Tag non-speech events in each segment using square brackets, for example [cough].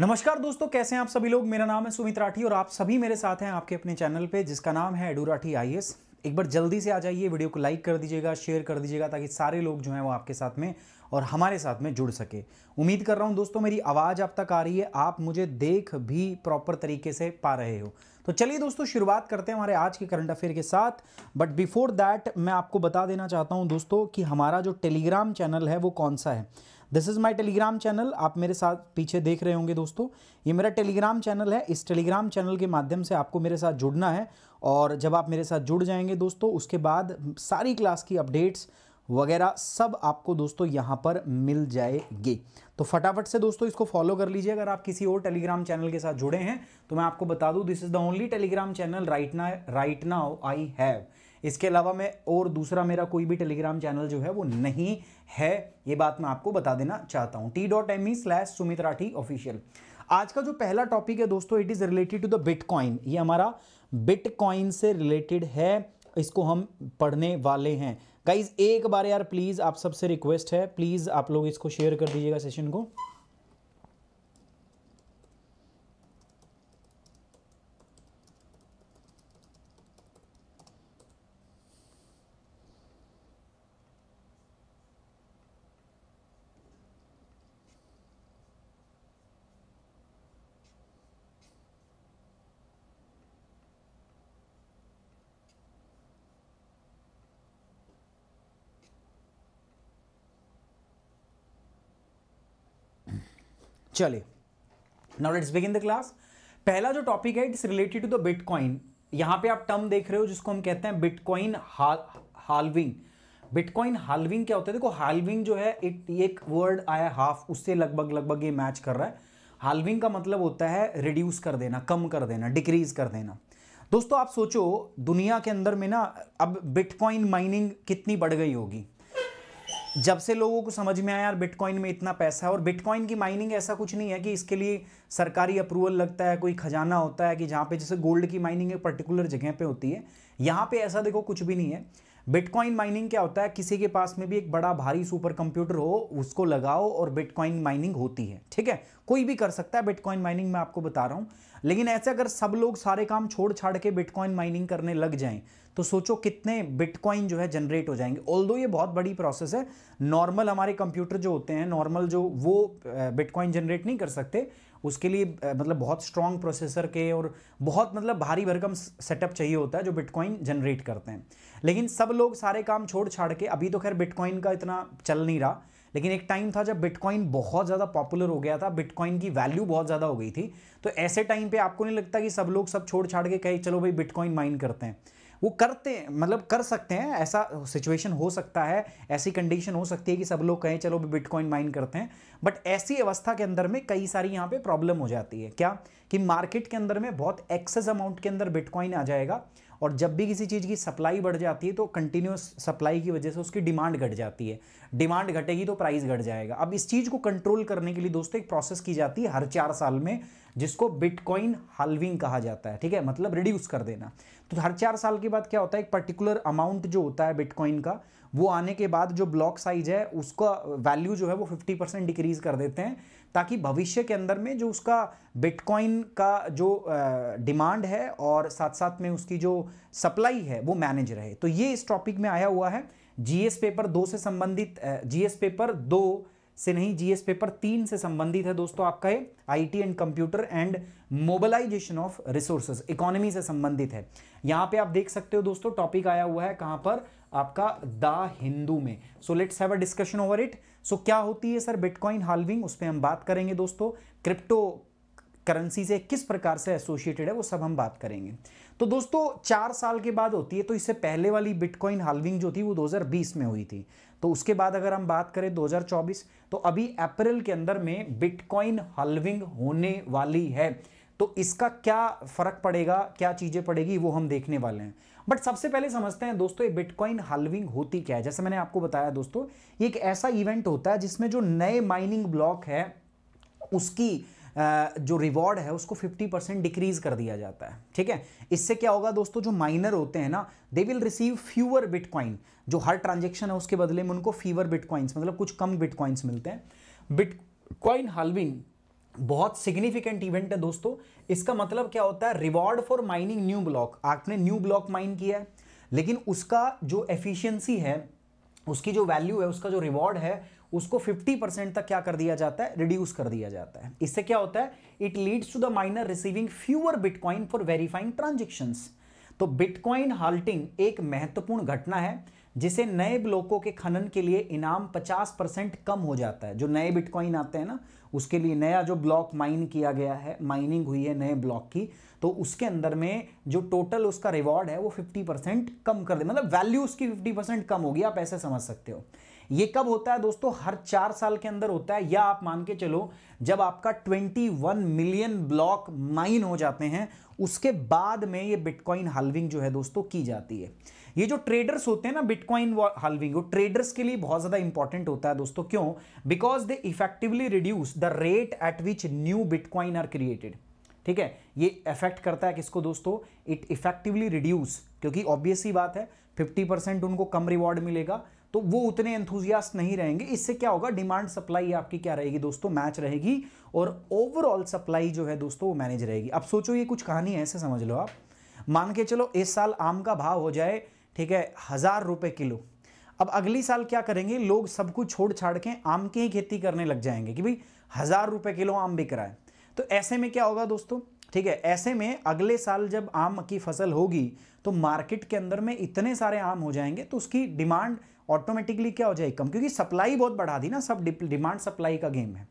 नमस्कार दोस्तों कैसे हैं आप सभी लोग मेरा नाम है सुमित राठी और आप सभी मेरे साथ हैं आपके अपने चैनल पे जिसका नाम है एडू राठी आई एक बार जल्दी से आ जाइए वीडियो को लाइक कर दीजिएगा शेयर कर दीजिएगा ताकि सारे लोग जो हैं वो आपके साथ में और हमारे साथ में जुड़ सके उम्मीद कर रहा हूं दोस्तों मेरी आवाज़ आप तक आ रही है आप मुझे देख भी प्रॉपर तरीके से पा रहे हो तो चलिए दोस्तों शुरुआत करते हैं हमारे आज के करंट अफेयर के साथ बट बिफोर दैट मैं आपको बता देना चाहता हूँ दोस्तों कि हमारा जो टेलीग्राम चैनल है वो कौन सा है this is my Telegram channel आप मेरे साथ पीछे देख रहे होंगे दोस्तों ये मेरा टेलीग्राम चैनल है इस टेलीग्राम चैनल के माध्यम से आपको मेरे साथ जुड़ना है और जब आप मेरे साथ जुड़ जाएंगे दोस्तों उसके बाद सारी क्लास की अपडेट्स वगैरह सब आपको दोस्तों यहाँ पर मिल जाएगी तो फटाफट से दोस्तों इसको फॉलो कर लीजिए अगर आप किसी और टेलीग्राम चैनल के साथ जुड़े हैं तो मैं आपको बता दूँ this is the only Telegram channel right ना राइट नाउ आई हैव इसके अलावा मैं और दूसरा मेरा कोई भी टेलीग्राम चैनल जो है वो नहीं है ये बात मैं आपको बता देना चाहता हूँ T dot M E slash Sumit Rathi official आज का जो पहला टॉपिक है दोस्तों it is related to the bitcoin ये हमारा बिटकॉइन से रिलेटेड है इसको हम पढ़ने वाले हैं गाइज एक बार यार प्लीज़ आप सबसे रिक्वेस्ट है प्लीज़ आप लोग इसको शेयर कर दीजिएगा सेशन को चलिए now let's begin the class पहला जो टॉपिक है it's related to the bitcoin यहां पे आप टर्म देख रहे हो जिसको हम कहते हैं बिटकॉइन हालविंग बिटकॉइन हालविंग क्या होता है देखो हालविंग जो है एक एक वर्ड आया हाफ उससे लगभग लगभग ये मैच कर रहा है हालविंग का मतलब होता है रिड्यूस कर देना कम कर देना डिक्रीज कर देना दोस्तों आप सोचो दुनिया के अंदर में ना अब बिटकॉइन माइनिंग कितनी बढ़ गई होगी जब से लोगों को समझ में आया यार बिटकॉइन में इतना पैसा है और बिटकॉइन की माइनिंग ऐसा कुछ नहीं है कि इसके लिए सरकारी अप्रूवल लगता है कोई खजाना होता है कि जहाँ पे जैसे गोल्ड की माइनिंग एक पर्टिकुलर जगह पे होती है यहाँ पे ऐसा देखो कुछ भी नहीं है बिटकॉइन माइनिंग क्या होता है किसी के पास में भी एक बड़ा भारी सुपर कंप्यूटर हो उसको लगाओ और बिटकॉइन माइनिंग होती है ठीक है कोई भी कर सकता है बिटकॉइन माइनिंग मैं आपको बता रहा हूँ लेकिन ऐसे अगर सब लोग सारे काम छोड़ छाड़ के बिटकॉइन माइनिंग करने लग जाएं तो सोचो कितने बिटकॉइन जो है जनरेट हो जाएंगे ऑल ये बहुत बड़ी प्रोसेस है नॉर्मल हमारे कंप्यूटर जो होते हैं नॉर्मल जो वो बिटकॉइन जनरेट नहीं कर सकते उसके लिए मतलब बहुत स्ट्रॉन्ग प्रोसेसर के और बहुत मतलब भारी भरकम सेटअप चाहिए होता है जो बिटकॉइन जनरेट करते हैं लेकिन सब लोग सारे काम छोड़ छाड़ के अभी तो खैर बिटकॉइन का इतना चल नहीं रहा लेकिन एक टाइम था जब बिटकॉइन बहुत ज़्यादा पॉपुलर हो गया था बिटकॉइन की वैल्यू बहुत ज़्यादा हो गई थी तो ऐसे टाइम पे आपको नहीं लगता कि सब लोग सब छोड़ छाड़ के कहे चलो भाई बिटकॉइन माइन करते हैं वो करते मतलब कर सकते हैं ऐसा सिचुएशन हो सकता है ऐसी कंडीशन हो सकती है कि सब लोग कहें चलो बिटकॉइन माइन करते हैं बट ऐसी अवस्था के अंदर में कई सारी यहाँ पे प्रॉब्लम हो जाती है क्या कि मार्केट के अंदर में बहुत एक्सेस अमाउंट के अंदर बिटकॉइन आ जाएगा और जब भी किसी चीज़ की सप्लाई बढ़ जाती है तो कंटिन्यूस सप्लाई की वजह से उसकी डिमांड घट जाती है डिमांड घटेगी तो प्राइस घट जाएगा अब इस चीज़ को कंट्रोल करने के लिए दोस्तों एक प्रोसेस की जाती है हर चार साल में जिसको बिटकॉइन हालविंग कहा जाता है ठीक है मतलब रिड्यूस कर देना तो हर चार साल के बाद क्या होता है एक पर्टिकुलर अमाउंट जो होता है बिटकॉइन का वो आने के बाद जो ब्लॉक साइज है उसका वैल्यू जो है वो फिफ्टी परसेंट डिक्रीज कर देते हैं ताकि भविष्य के अंदर में जो उसका बिटकॉइन का जो डिमांड है और साथ साथ में उसकी जो सप्लाई है वो मैनेज रहे तो ये इस टॉपिक में आया हुआ है जीएस पेपर दो से संबंधित जीएस पेपर दो से नहीं जीएस पेपर तीन से संबंधित है दोस्तों आपका ये IT and computer and mobilization of resources economy से संबंधित है यहां पे आप देख सकते हो दोस्तों टॉपिक आया हुआ है कहां पर आपका द हिंदू में so let's have a discussion over it so क्या होती है सर बिटकॉइन हालविंग उस पर हम बात करेंगे दोस्तों क्रिप्टो करेंसी से किस प्रकार से एसोसिएटेड है वो सब हम बात करेंगे तो दोस्तों चार साल के बाद होती है तो इससे पहले वाली बिटकॉइन हालविंग जो थी वो 2020 में हुई थी तो उसके बाद अगर हम बात करें 2024 तो अभी अप्रैल के अंदर में बिटकॉइन हालविंग होने वाली है तो इसका क्या फ़र्क पड़ेगा क्या चीज़ें पड़ेगी वो हम देखने वाले हैं बट सबसे पहले समझते हैं दोस्तों ये बिटकॉइन हल्विंग होती क्या है जैसे मैंने आपको बताया दोस्तों ये एक ऐसा इवेंट होता है जिसमें जो नए माइनिंग ब्लॉक है उसकी जो रिवॉर्ड है उसको 50 परसेंट डिक्रीज कर दिया जाता है ठीक है इससे क्या होगा दोस्तों जो माइनर होते हैं ना they will receive fewer bitcoin जो हर ट्रांजेक्शन है उसके बदले में उनको फीवर बिटकॉइंस मतलब कुछ कम बिटकॉइंस मिलते हैं बिटकॉइन हल्विंग बहुत सिग्निफिकेंट इवेंट है दोस्तों इसका मतलब क्या होता है reward for mining new block आपने न्यू ब्लॉक माइन किया है लेकिन उसका जो एफिशिएंसी है उसकी जो वैल्यू है उसका जो रिवॉर्ड है उसको 50 परसेंट तक क्या कर दिया जाता है रिड्यूस कर दिया जाता है इससे क्या होता है it leads to the miner receiving fewer bitcoin for verifying transactions तो बिटकॉइन हाल्टिंग एक महत्वपूर्ण घटना है जिसे नए ब्लॉकों के खनन के लिए इनाम 50 परसेंट कम हो जाता है जो नए बिटकॉइन आते हैं ना उसके लिए नया जो ब्लॉक माइन किया गया है माइनिंग हुई है नए ब्लॉक की तो उसके अंदर में जो टोटल उसका रिवॉर्ड है वो 50 परसेंट कम कर दे मतलब वैल्यू उसकी 50 परसेंट कम होगी आप ऐसे समझ सकते हो ये कब होता है दोस्तों हर चार साल के अंदर होता है या आप मान के चलो जब आपका 21 मिलियन ब्लॉक माइन हो जाते हैं उसके बाद में ये बिटकॉइन हाल्विंग जो है दोस्तों की जाती है ये जो ट्रेडर्स होते हैं ना बिटकॉइन हाल्विंग वो ट्रेडर्स के लिए बहुत ज़्यादा इंपॉर्टेंट होता है दोस्तों क्यों because they effectively reduce the rate at which new bitcoin are created ठीक है ये इफेक्ट करता है किसको दोस्तों इट इफेक्टिवली रिड्यूस क्योंकि ऑब्वियस ही बात है 50 परसेंट उनको कम रिवॉर्ड मिलेगा तो वो उतने एंथुजियास्ट नहीं रहेंगे इससे क्या होगा डिमांड सप्लाई आपकी क्या रहेगी दोस्तों मैच रहेगी और ओवरऑल सप्लाई जो है दोस्तों वो मैनेज रहेगी अब सोचो ये कुछ कहानी ऐसे समझ लो आप मान के चलो इस साल आम का भाव हो जाए ठीक है हज़ार रुपए किलो अब अगली साल क्या करेंगे लोग सब कुछ छोड़ छाड़ के आम की ही खेती करने लग जाएंगे कि भाई हज़ार रुपए किलो आम बिक रहा है तो ऐसे में क्या होगा दोस्तों ठीक है ऐसे में अगले साल जब आम की फसल होगी तो मार्केट के अंदर में इतने सारे आम हो जाएंगे तो उसकी डिमांड ऑटोमेटिकली क्या हो जाएगी कम क्योंकि सप्लाई बहुत बढ़ा दी ना सब डिमांड सप्लाई का गेम है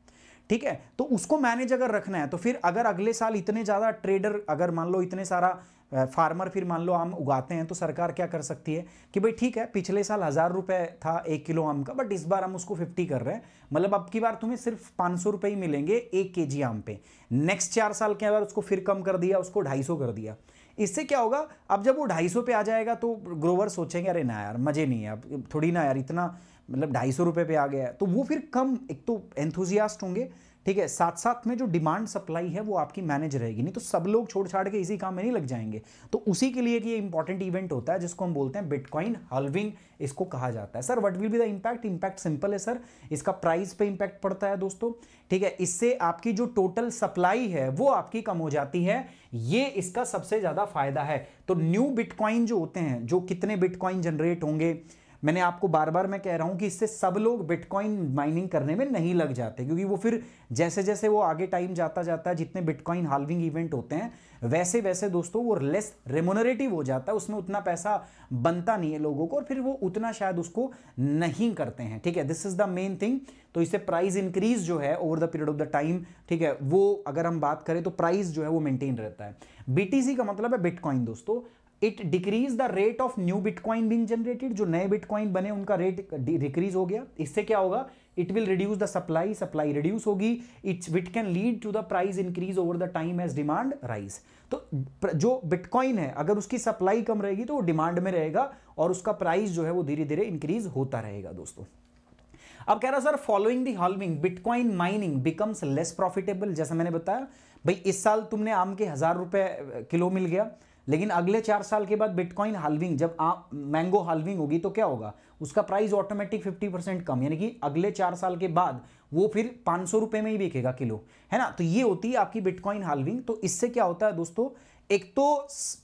ठीक है तो उसको मैनेज अगर रखना है तो फिर अगर अगले साल इतने ज़्यादा ट्रेडर अगर मान लो इतने सारा फार्मर फिर मान लो आम उगाते हैं तो सरकार क्या कर सकती है कि भाई ठीक है पिछले साल हज़ार रुपये था एक किलो आम का बट इस बार हम उसको फिफ्टी कर रहे हैं मतलब अब की बार तुम्हें सिर्फ पाँच सौ रुपए ही मिलेंगे एक के जी आम पे नेक्स्ट चार साल के बाद उसको फिर कम कर दिया उसको ढाई सौ कर दिया इससे क्या होगा अब जब वो ढाई सौ पे आ जाएगा तो ग्रोवर सोचेंगे अरे ना यार मज़े नहीं है अब थोड़ी ना यार इतना मतलब ढाई सौ रुपये पे आ गया है तो वो फिर कम एक तो एंथुजियास्ट होंगे ठीक है साथ साथ में जो डिमांड सप्लाई है वो आपकी मैनेज रहेगी नहीं तो सब लोग छोड़ छाड़ के इसी काम में नहीं लग जाएंगे तो उसी के लिए ये इंपॉर्टेंट इवेंट होता है जिसको हम बोलते हैं बिटकॉइन हल्विंग इसको कहा जाता है sir what will be the impact impact simple है सर इसका प्राइस पे इंपैक्ट पड़ता है दोस्तों ठीक है इससे आपकी जो टोटल सप्लाई है वो आपकी कम हो जाती है ये इसका सबसे ज़्यादा फायदा है तो न्यू बिटकॉइन जो होते हैं जो कितने बिटकॉइन जनरेट होंगे मैंने आपको बार बार मैं कह रहा हूं कि इससे सब लोग बिटकॉइन माइनिंग करने में नहीं लग जाते क्योंकि वो फिर जैसे जैसे वो आगे टाइम जाता जाता है जितने बिटकॉइन हालविंग इवेंट होते हैं वैसे वैसे दोस्तों वो लेस रेमोनरेटिव हो जाता है उसमें उतना पैसा बनता नहीं है लोगों को और फिर वो उतना शायद उसको नहीं करते हैं ठीक है this is the main thing तो इससे प्राइस इंक्रीज जो है over the period of the time ठीक है वो अगर हम बात करें तो प्राइस जो है वो मेंटेन रहता है बीटीसी का मतलब है बिटकॉइन दोस्तों it decrease the rate of new bitcoin being generated जो नए बिटकॉइन बने उनका रेट डिक्रीज हो गया इससे क्या होगा it will reduce the supply supply reduce होगी it's with can lead to the price increase over the time as demand rise तो जो बिटकॉइन है अगर उसकी सप्लाई कम रहेगी तो वो डिमांड में रहेगा और उसका प्राइस जो है वो धीरे धीरे इंक्रीज होता रहेगा दोस्तों अब कह रहा sir following the halving bitcoin mining becomes less profitable जैसा मैंने बताया भाई इस साल तुमने आम के हज़ार रुपए किलो मिल गया लेकिन अगले चार साल के बाद बिटकॉइन हाल्विंग जब आप मैंगो हाल्विंग होगी तो क्या होगा उसका प्राइस ऑटोमेटिक 50 परसेंट कम यानी कि अगले चार साल के बाद वो फिर पाँच सौ में ही बिकेगा किलो है ना तो ये होती है आपकी बिटकॉइन हाल्विंग तो इससे क्या होता है दोस्तों एक तो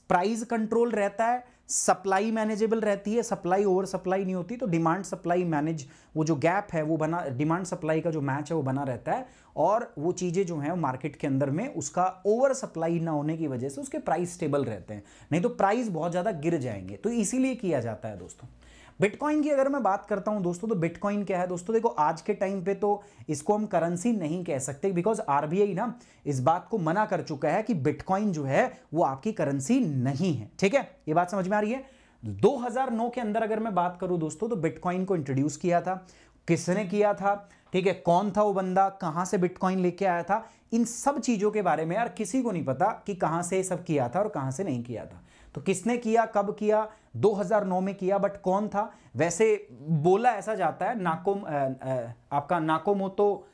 प्राइज कंट्रोल रहता है सप्लाई मैनेजेबल रहती है सप्लाई ओवर सप्लाई नहीं होती तो डिमांड सप्लाई मैनेज वो जो गैप है वो बना डिमांड सप्लाई का जो मैच है वो बना रहता है और वो चीज़ें जो हैं मार्केट के अंदर में उसका ओवर सप्लाई ना होने की वजह से उसके प्राइस स्टेबल रहते हैं नहीं तो प्राइस बहुत ज़्यादा गिर जाएंगे तो इसीलिए किया जाता है दोस्तों बिटकॉइन की अगर मैं बात करता हूं दोस्तों तो बिटकॉइन क्या है दोस्तों देखो आज के टाइम पे तो इसको हम करेंसी नहीं कह सकते बिकॉज आरबीआई ना इस बात को मना कर चुका है कि बिटकॉइन जो है वो आपकी करेंसी नहीं है ठीक है ये बात समझ में आ रही है 2009 के अंदर अगर मैं बात करूं दोस्तों तो बिटकॉइन को इंट्रोड्यूस किया था किसने किया था ठीक है कौन था वो बंदा कहाँ से बिटकॉइन लेके आया था इन सब चीज़ों के बारे में यार किसी को नहीं पता कि कहां से सब किया था और कहां से नहीं किया था तो किसने किया कब किया 2009 में किया बट कौन था वैसे बोला ऐसा जाता है नाको आ, आ, आपका नाकोमोतो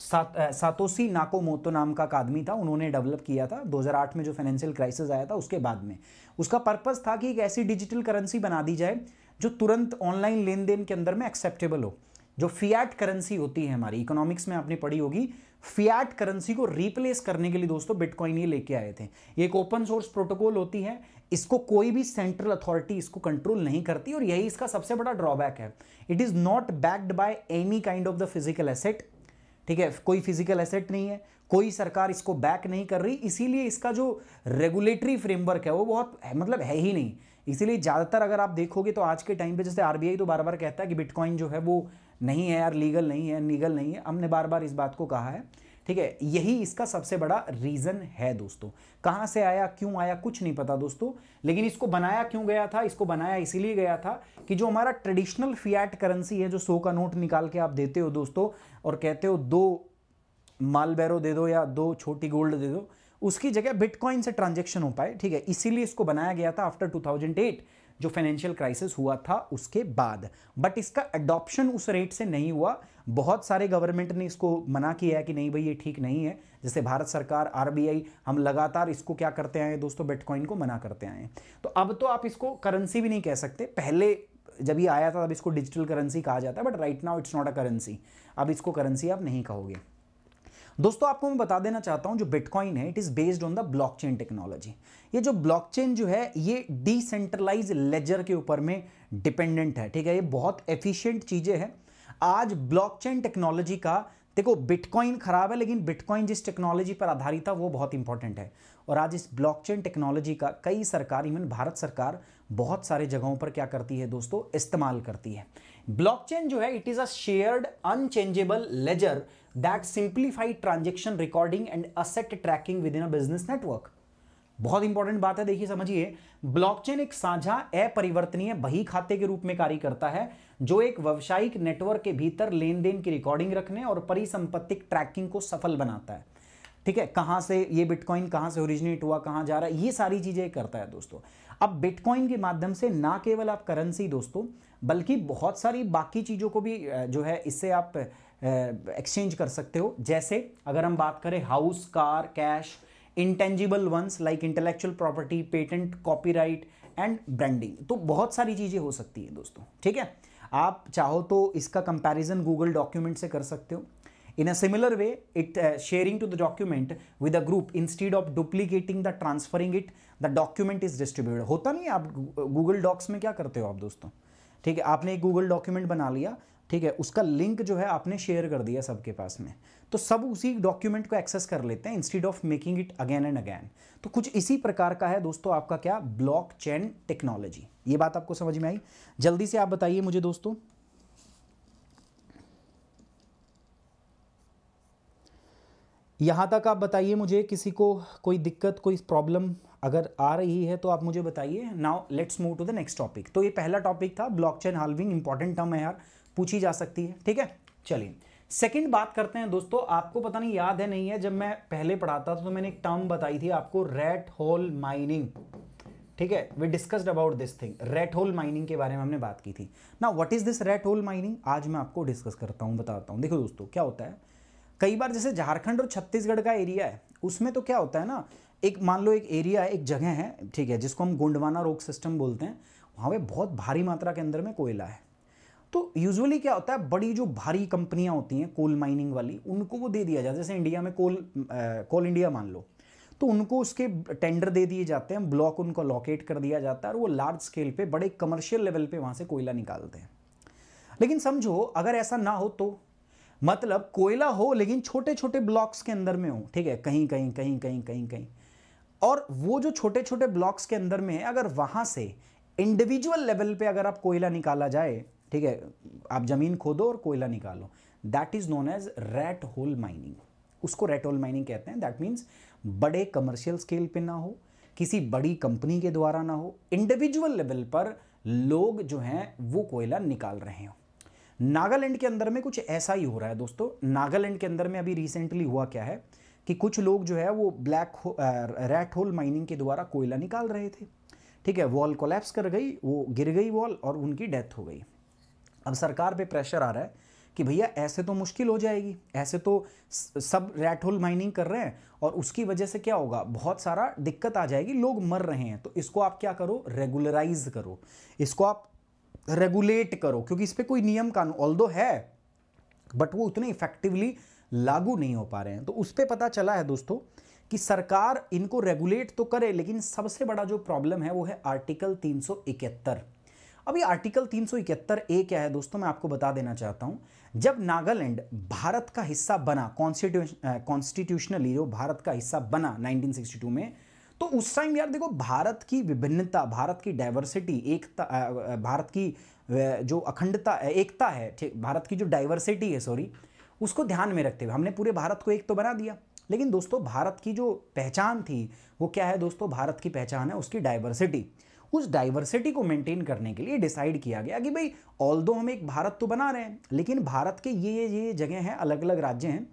सात, सातोसी नाकोमोतो नाम का एक आदमी था उन्होंने डेवलप किया था 2008 में जो फाइनेंशियल क्राइसिस आया था उसके बाद में उसका पर्पस था कि एक ऐसी डिजिटल करेंसी बना दी जाए जो तुरंत ऑनलाइन लेन देन के अंदर में एक्सेप्टेबल हो जो फियाट करेंसी होती है हमारी इकोनॉमिक्स में आपने पढ़ी होगी फियाट करेंसी को रिप्लेस करने के लिए दोस्तों बिटकॉइन ये लेके आए थे ये एक ओपन सोर्स प्रोटोकॉल होती है इसको कोई भी सेंट्रल अथॉरिटी इसको कंट्रोल नहीं करती और यही इसका सबसे बड़ा ड्रॉबैक है it is not backed by any kind of the physical asset ठीक है कोई फिजिकल एसेट नहीं है कोई सरकार इसको बैक नहीं कर रही इसीलिए इसका जो रेगुलेटरी फ्रेमवर्क है वो बहुत है, मतलब है ही नहीं इसीलिए ज़्यादातर अगर आप देखोगे तो आज के टाइम पे जैसे आरबीआई तो बार बार कहता है कि बिटकॉइन जो है वो नहीं है यार लीगल नहीं है लीगल नहीं है हमने बार बार इस बात को कहा है ठीक है यही इसका सबसे बड़ा रीज़न है दोस्तों कहां से आया क्यों आया कुछ नहीं पता दोस्तों लेकिन इसको बनाया क्यों गया था इसको बनाया इसीलिए गया था कि जो हमारा ट्रेडिशनल फियाट करेंसी है जो सो का नोट निकाल के आप देते हो दोस्तों और कहते हो दो माल बैरो दे दो या दो छोटी गोल्ड दे दो उसकी जगह बिटकॉइन से ट्रांजेक्शन हो पाए ठीक है इसीलिए इसको बनाया गया था आफ्टर टू जो फाइनेंशियल क्राइसिस हुआ था उसके बाद बट इसका अडॉप्शन उस रेट से नहीं हुआ बहुत सारे गवर्नमेंट ने इसको मना किया है कि नहीं भाई ये ठीक नहीं है जैसे भारत सरकार आरबीआई हम लगातार इसको क्या करते आए दोस्तों बिटकॉइन को मना करते आए तो अब तो आप इसको करेंसी भी नहीं कह सकते पहले जब ये आया था तब इसको डिजिटल करेंसी कहा जाता है but right now it's not a currency अब इसको करेंसी आप नहीं कहोगे दोस्तों आपको मैं बता देना चाहता हूं जो बिटकॉइन है it is based on the blockchain technology ये जो ब्लॉकचेन जो है ये डिसेंट्रलाइज लेजर के ऊपर में डिपेंडेंट है ठीक है ये बहुत एफिशिएंट चीज़ें हैं आज ब्लॉकचेन टेक्नोलॉजी का देखो बिटकॉइन खराब है लेकिन बिटकॉइन जिस टेक्नोलॉजी पर आधारित था वो बहुत इंपॉर्टेंट है और आज इस ब्लॉकचेन टेक्नोलॉजी का कई सरकार इवन भारत सरकार बहुत सारे जगहों पर क्या करती है दोस्तों इस्तेमाल करती है ब्लॉकचेन जो है it is a shared unchangeable ledger that simplify transaction recording and asset tracking within a business network बहुत इंपॉर्टेंट बात है देखिए समझिए ब्लॉकचेन एक साझा अपरिवर्तनीय बही खाते के रूप में कार्य करता है जो एक व्यवसायिक नेटवर्क के भीतर लेन देन की रिकॉर्डिंग रखने और परिसंपत्तिक ट्रैकिंग को सफल बनाता है ठीक है कहां से ये बिटकॉइन कहां से ओरिजिनेट हुआ कहां जा रहा है ये सारी चीज़ें करता है दोस्तों अब बिटकॉइन के माध्यम से ना केवल आप करेंसी दोस्तों बल्कि बहुत सारी बाकी चीज़ों को भी जो है इससे आप एक्सचेंज कर सकते हो जैसे अगर हम बात करें house car cash intangible ones like intellectual property patent copyright and branding तो बहुत सारी चीज़ें हो सकती हैं दोस्तों ठीक है आप चाहो तो इसका कंपैरिजन गूगल डॉक्यूमेंट से कर सकते हो in a similar way it sharing to the document with a group instead of duplicating the transferring it the document is is होता नहीं आप गूगल डॉक्स में क्या करते हो आप दोस्तों ठीक है आपने एक गूगल डॉक्यूमेंट बना लिया ठीक है उसका लिंक जो है आपने शेयर कर दिया सबके पास में तो सब उसी डॉक्यूमेंट को एक्सेस कर लेते हैं instead of making it again and again तो कुछ इसी प्रकार का है दोस्तों आपका क्या ब्लॉक चेन टेक्नोलॉजी ये बात आपको समझ में आई जल्दी से आप बताइए मुझे दोस्तों यहां तक आप बताइए मुझे किसी को कोई दिक्कत कोई प्रॉब्लम अगर आ रही है तो आप मुझे बताइए now let's move to the next topic तो ये पहला टॉपिक था ब्लॉकचेन हाल्विंग इंपॉर्टेंट टर्म है यार पूछी जा सकती है ठीक है चलिए सेकंड बात करते हैं दोस्तों आपको पता नहीं याद है नहीं है जब मैं पहले पढ़ाता था तो मैंने एक टर्म बताई थी आपको रेट होल माइनिंग ठीक है we discussed about this thing rat hole mining के बारे में हमने बात की थी ना what is this rat hole mining आज मैं आपको डिस्कस करता हूँ बताता हूँ देखो दोस्तों क्या होता है कई बार जैसे झारखंड और छत्तीसगढ़ का एरिया है उसमें तो क्या होता है ना एक मान लो एक एरिया है एक जगह है ठीक है जिसको हम गोंडवाना रोक सिस्टम बोलते हैं वहाँ पर बहुत भारी मात्रा के अंदर में कोयला है तो यूजुअली क्या होता है बड़ी जो भारी कंपनियां होती हैं कोल माइनिंग वाली उनको वो दे दिया जाता है जैसे इंडिया में कोल कोल इंडिया मान लो तो उनको उसके टेंडर दे दिए जाते हैं ब्लॉक उनको लोकेट कर दिया जाता है और वो लार्ज स्केल पे बड़े कमर्शियल लेवल पे वहाँ से कोयला निकालते हैं लेकिन समझो अगर ऐसा ना हो तो मतलब कोयला हो लेकिन छोटे छोटे ब्लॉक्स के अंदर में हो ठीक है कहीं कहीं कहीं कहीं कहीं कहीं और वो जो छोटे छोटे ब्लॉक्स के अंदर में है अगर वहाँ से इंडिविजुअल लेवल पे अगर आप कोयला निकाला जाए ठीक है आप ज़मीन खोदो और कोयला निकालो that is known as rat hole mining उसको रेट होल माइनिंग कहते हैं दैट मीन्स बड़े कमर्शियल स्केल पे ना हो किसी बड़ी कंपनी के द्वारा ना हो इंडिविजुअल लेवल पर लोग जो हैं वो कोयला निकाल रहे हो नागालैंड के अंदर में कुछ ऐसा ही हो रहा है दोस्तों नागालैंड के अंदर में अभी रिसेंटली हुआ क्या है कि कुछ लोग जो है वो ब्लैक हो, रेट होल माइनिंग के द्वारा कोयला निकाल रहे थे ठीक है वॉल कोलैप्स कर गई वो गिर गई वॉल और उनकी डेथ हो गई अब सरकार पे प्रेशर आ रहा है कि भैया ऐसे तो मुश्किल हो जाएगी ऐसे तो सब रैट होल माइनिंग कर रहे हैं और उसकी वजह से क्या होगा बहुत सारा दिक्कत आ जाएगी लोग मर रहे हैं तो इसको आप क्या करो रेगुलराइज करो इसको आप रेगुलेट करो क्योंकि इस पर कोई नियम कानून ऑल है बट वो उतने इफेक्टिवली लागू नहीं हो पा रहे हैं तो उस पर पता चला है दोस्तों कि सरकार इनको रेगुलेट तो करे लेकिन सबसे बड़ा जो प्रॉब्लम है वो है आर्टिकल तीन आर्टिकल तीन आर्टिकल इकहत्तर ए क्या है दोस्तों मैं आपको बता देना चाहता हूं जब नागालैंड भारत का हिस्सा बना कॉन्स्टिट्यूशनली जो भारत का हिस्सा बना 1962 में तो उस टाइम यार देखो भारत की विभिन्नता भारत की डाइवर्सिटी एकता भारत की जो अखंडता एकता है ठीक भारत की जो डाइवर्सिटी है सॉरी उसको ध्यान में रखते हुए हमने पूरे भारत को एक तो बना दिया लेकिन दोस्तों भारत की जो पहचान थी वो क्या है दोस्तों भारत की पहचान है उसकी डाइवर्सिटी उस डाइवर्सिटी को मेंटेन करने के लिए डिसाइड किया गया कि भाई ऑल हम एक भारत तो बना रहे हैं लेकिन भारत के ये ये जगह हैं अलग अलग राज्य हैं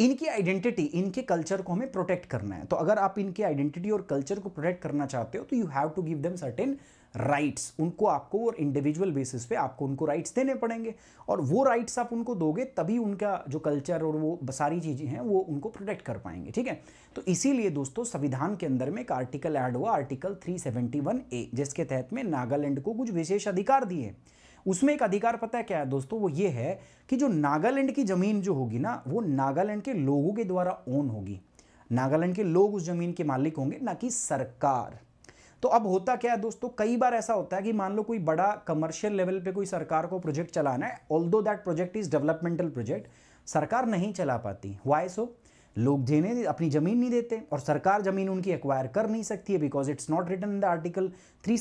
इनकी आइडेंटिटी इनके कल्चर को हमें प्रोटेक्ट करना है तो अगर आप इनकी आइडेंटिटी और कल्चर को प्रोटेक्ट करना चाहते हो तो you have to give them certain rights उनको आपको और इंडिविजुअल बेसिस पे आपको उनको राइट्स देने पड़ेंगे और वो राइट्स आप उनको दोगे तभी उनका जो कल्चर और वो सारी चीज़ें हैं वो उनको प्रोटेक्ट कर पाएंगे ठीक है तो इसीलिए दोस्तों संविधान के अंदर में एक आर्टिकल ऐड हुआ आर्टिकल 371 ए जिसके तहत में नागालैंड को कुछ विशेष अधिकार दिए उसमें एक अधिकार पता है क्या है दोस्तों वो ये है कि जो नागालैंड की ज़मीन जो होगी ना वो नागालैंड के लोगों के द्वारा ओन होगी नागालैंड के लोग उस ज़मीन के मालिक होंगे ना कि सरकार तो अब होता क्या है दोस्तों कई बार ऐसा होता है कि मान लो कोई बड़ा कमर्शियल लेवल पे कोई सरकार को प्रोजेक्ट चलाना है although that project is developmental project सरकार नहीं चला पाती वाई सो लोग देने अपनी ज़मीन नहीं देते और सरकार ज़मीन उनकी एक्वायर कर नहीं सकती है because it's not written in the article three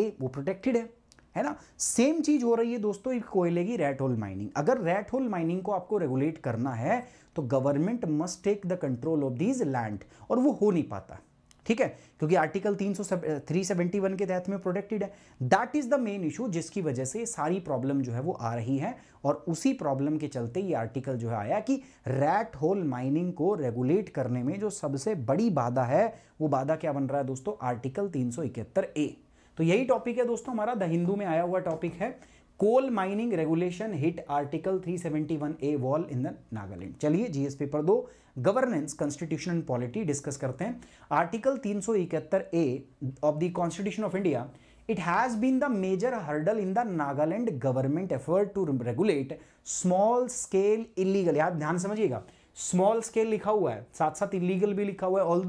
A वो प्रोटेक्टेड है है ना सेम चीज़ हो रही है दोस्तों कोयले की रेट होल माइनिंग अगर रेट होल माइनिंग को आपको रेगुलेट करना है तो government must take the control of these land और वो हो नहीं पाता ठीक है क्योंकि आर्टिकल तीन सौ थ्री सेवेंटी वन के तहत में प्रोटेक्टेड है that is the main issue जिसकी वजह से सारी प्रॉब्लम जो है वो आ रही है और उसी प्रॉब्लम के चलते ये आर्टिकल जो है आया कि रैट होल माइनिंग को रेगुलेट करने में जो सबसे बड़ी बाधा है वो बाधा क्या बन रहा है दोस्तों आर्टिकल तीन ए तो यही टॉपिक है दोस्तों हमारा द हिंदू में आया हुआ टॉपिक है coal mining regulation hit article 371 A wall in the Nagaland चलिए जीएस पेपर दो governance constitution and polity discuss करते हैं article 371 A of the constitution of India it has been the major hurdle in the Nagaland government effort to regulate small scale illegal याद ध्यान समझिएगा small scale लिखा हुआ है साथ साथ इलीगल भी लिखा हुआ है ऑल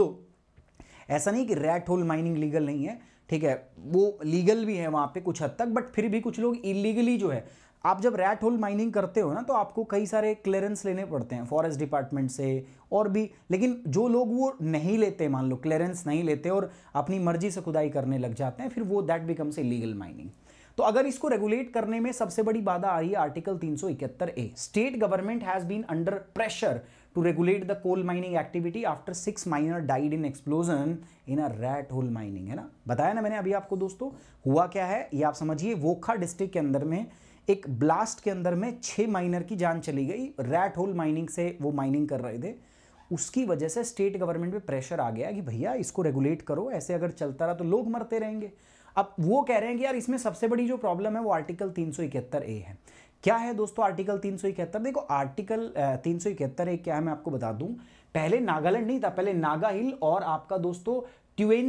ऐसा नहीं कि रैट होल माइनिंग लीगल नहीं है ठीक है वो लीगल भी है वहाँ पे कुछ हद तक बट फिर भी कुछ लोग इलीगली जो है आप जब रैट होल माइनिंग करते हो ना तो आपको कई सारे क्लियरेंस लेने पड़ते हैं फॉरेस्ट डिपार्टमेंट से और भी लेकिन जो लोग वो नहीं लेते मान लो क्लियरेंस नहीं लेते और अपनी मर्जी से खुदाई करने लग जाते हैं फिर वो that becomes a legal mining तो अगर इसको रेगुलेट करने में सबसे बड़ी बाधा आ रही है article 371 A state government has been under pressure to regulate the coal mining activity after six miner died in explosion in a rat hole mining है ना बताया ना मैंने अभी आपको दोस्तों हुआ क्या है ये आप समझिए वोखा डिस्ट्रिक्ट के अंदर में एक ब्लास्ट के अंदर में छः माइनर की जान चली गई रैट होल माइनिंग से वो माइनिंग कर रहे थे उसकी वजह से स्टेट गवर्नमेंट पे प्रेशर आ गया कि भैया इसको रेगुलेट करो ऐसे अगर चलता रहा तो लोग मरते रहेंगे अब वो कह रहे हैं कि यार इसमें सबसे बड़ी जो प्रॉब्लम है वो आर्टिकल 371 ए है क्या है दोस्तों आर्टिकल तीन सौ इकहत्तर देखो आर्टिकल तीन सौ इकहत्तर एक क्या है मैं आपको बता दूं पहले नागालैंड नहीं था पहले नागा हिल और आपका दोस्तों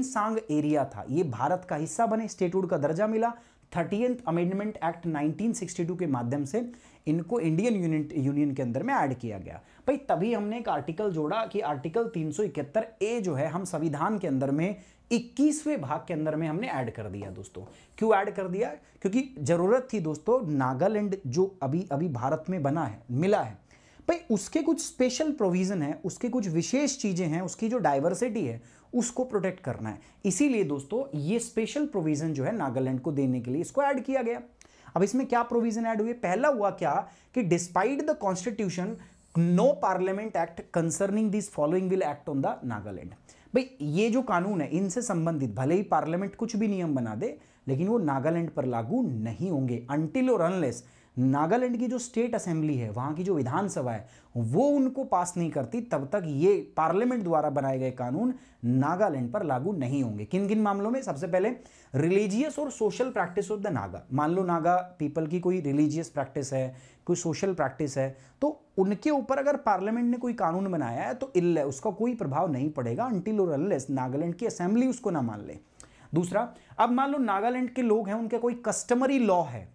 सांग एरिया था ये भारत का हिस्सा बने स्टेट का दर्जा मिला थर्टी अमेंडमेंट एक्ट 1962 के माध्यम से इनको इंडियन यूनियन यूनियन के अंदर में ऐड किया गया भाई तभी हमने एक आर्टिकल जोड़ा कि आर्टिकल 371 ए जो है हम संविधान के अंदर में इक्कीसवें भाग के अंदर में हमने ऐड कर दिया दोस्तों क्यों ऐड कर दिया क्योंकि ज़रूरत थी दोस्तों नागालैंड जो अभी अभी भारत में बना है मिला है भाई उसके कुछ स्पेशल प्रोविज़न है उसके कुछ विशेष चीज़ें हैं उसकी जो डाइवर्सिटी है उसको प्रोटेक्ट करना है इसीलिए दोस्तों ये स्पेशल प्रोविज़न जो है नागालैंड को देने के लिए इसको ऐड किया गया अब इसमें क्या प्रोविज़न ऐड हुए पहला हुआ क्या कि despite the constitution no parliament act concerning this following will act on the Nagaland भाई ये जो कानून है इनसे संबंधित भले ही पार्लियामेंट कुछ भी नियम बना दे लेकिन वो नागालैंड पर लागू नहीं होंगे अनटिल और अनलेस नागालैंड की जो स्टेट असेंबली है वहां की जो विधानसभा है वो उनको पास नहीं करती तब तक ये पार्लियामेंट द्वारा बनाए गए कानून नागालैंड पर लागू नहीं होंगे किन किन मामलों में सबसे पहले रिलीजियस और social practice of the Naga मान लो नागा पीपल की कोई रिलीजियस प्रैक्टिस है कोई सोशल प्रैक्टिस है तो उनके ऊपर अगर पार्लियामेंट ने कोई कानून बनाया है तो इल उसका कोई प्रभाव नहीं पड़ेगा अंटिल और अनलेस नागालैंड की असेंबली उसको ना मान ले दूसरा अब मान लो नागालैंड के लोग हैं उनका कोई कस्टमरी लॉ है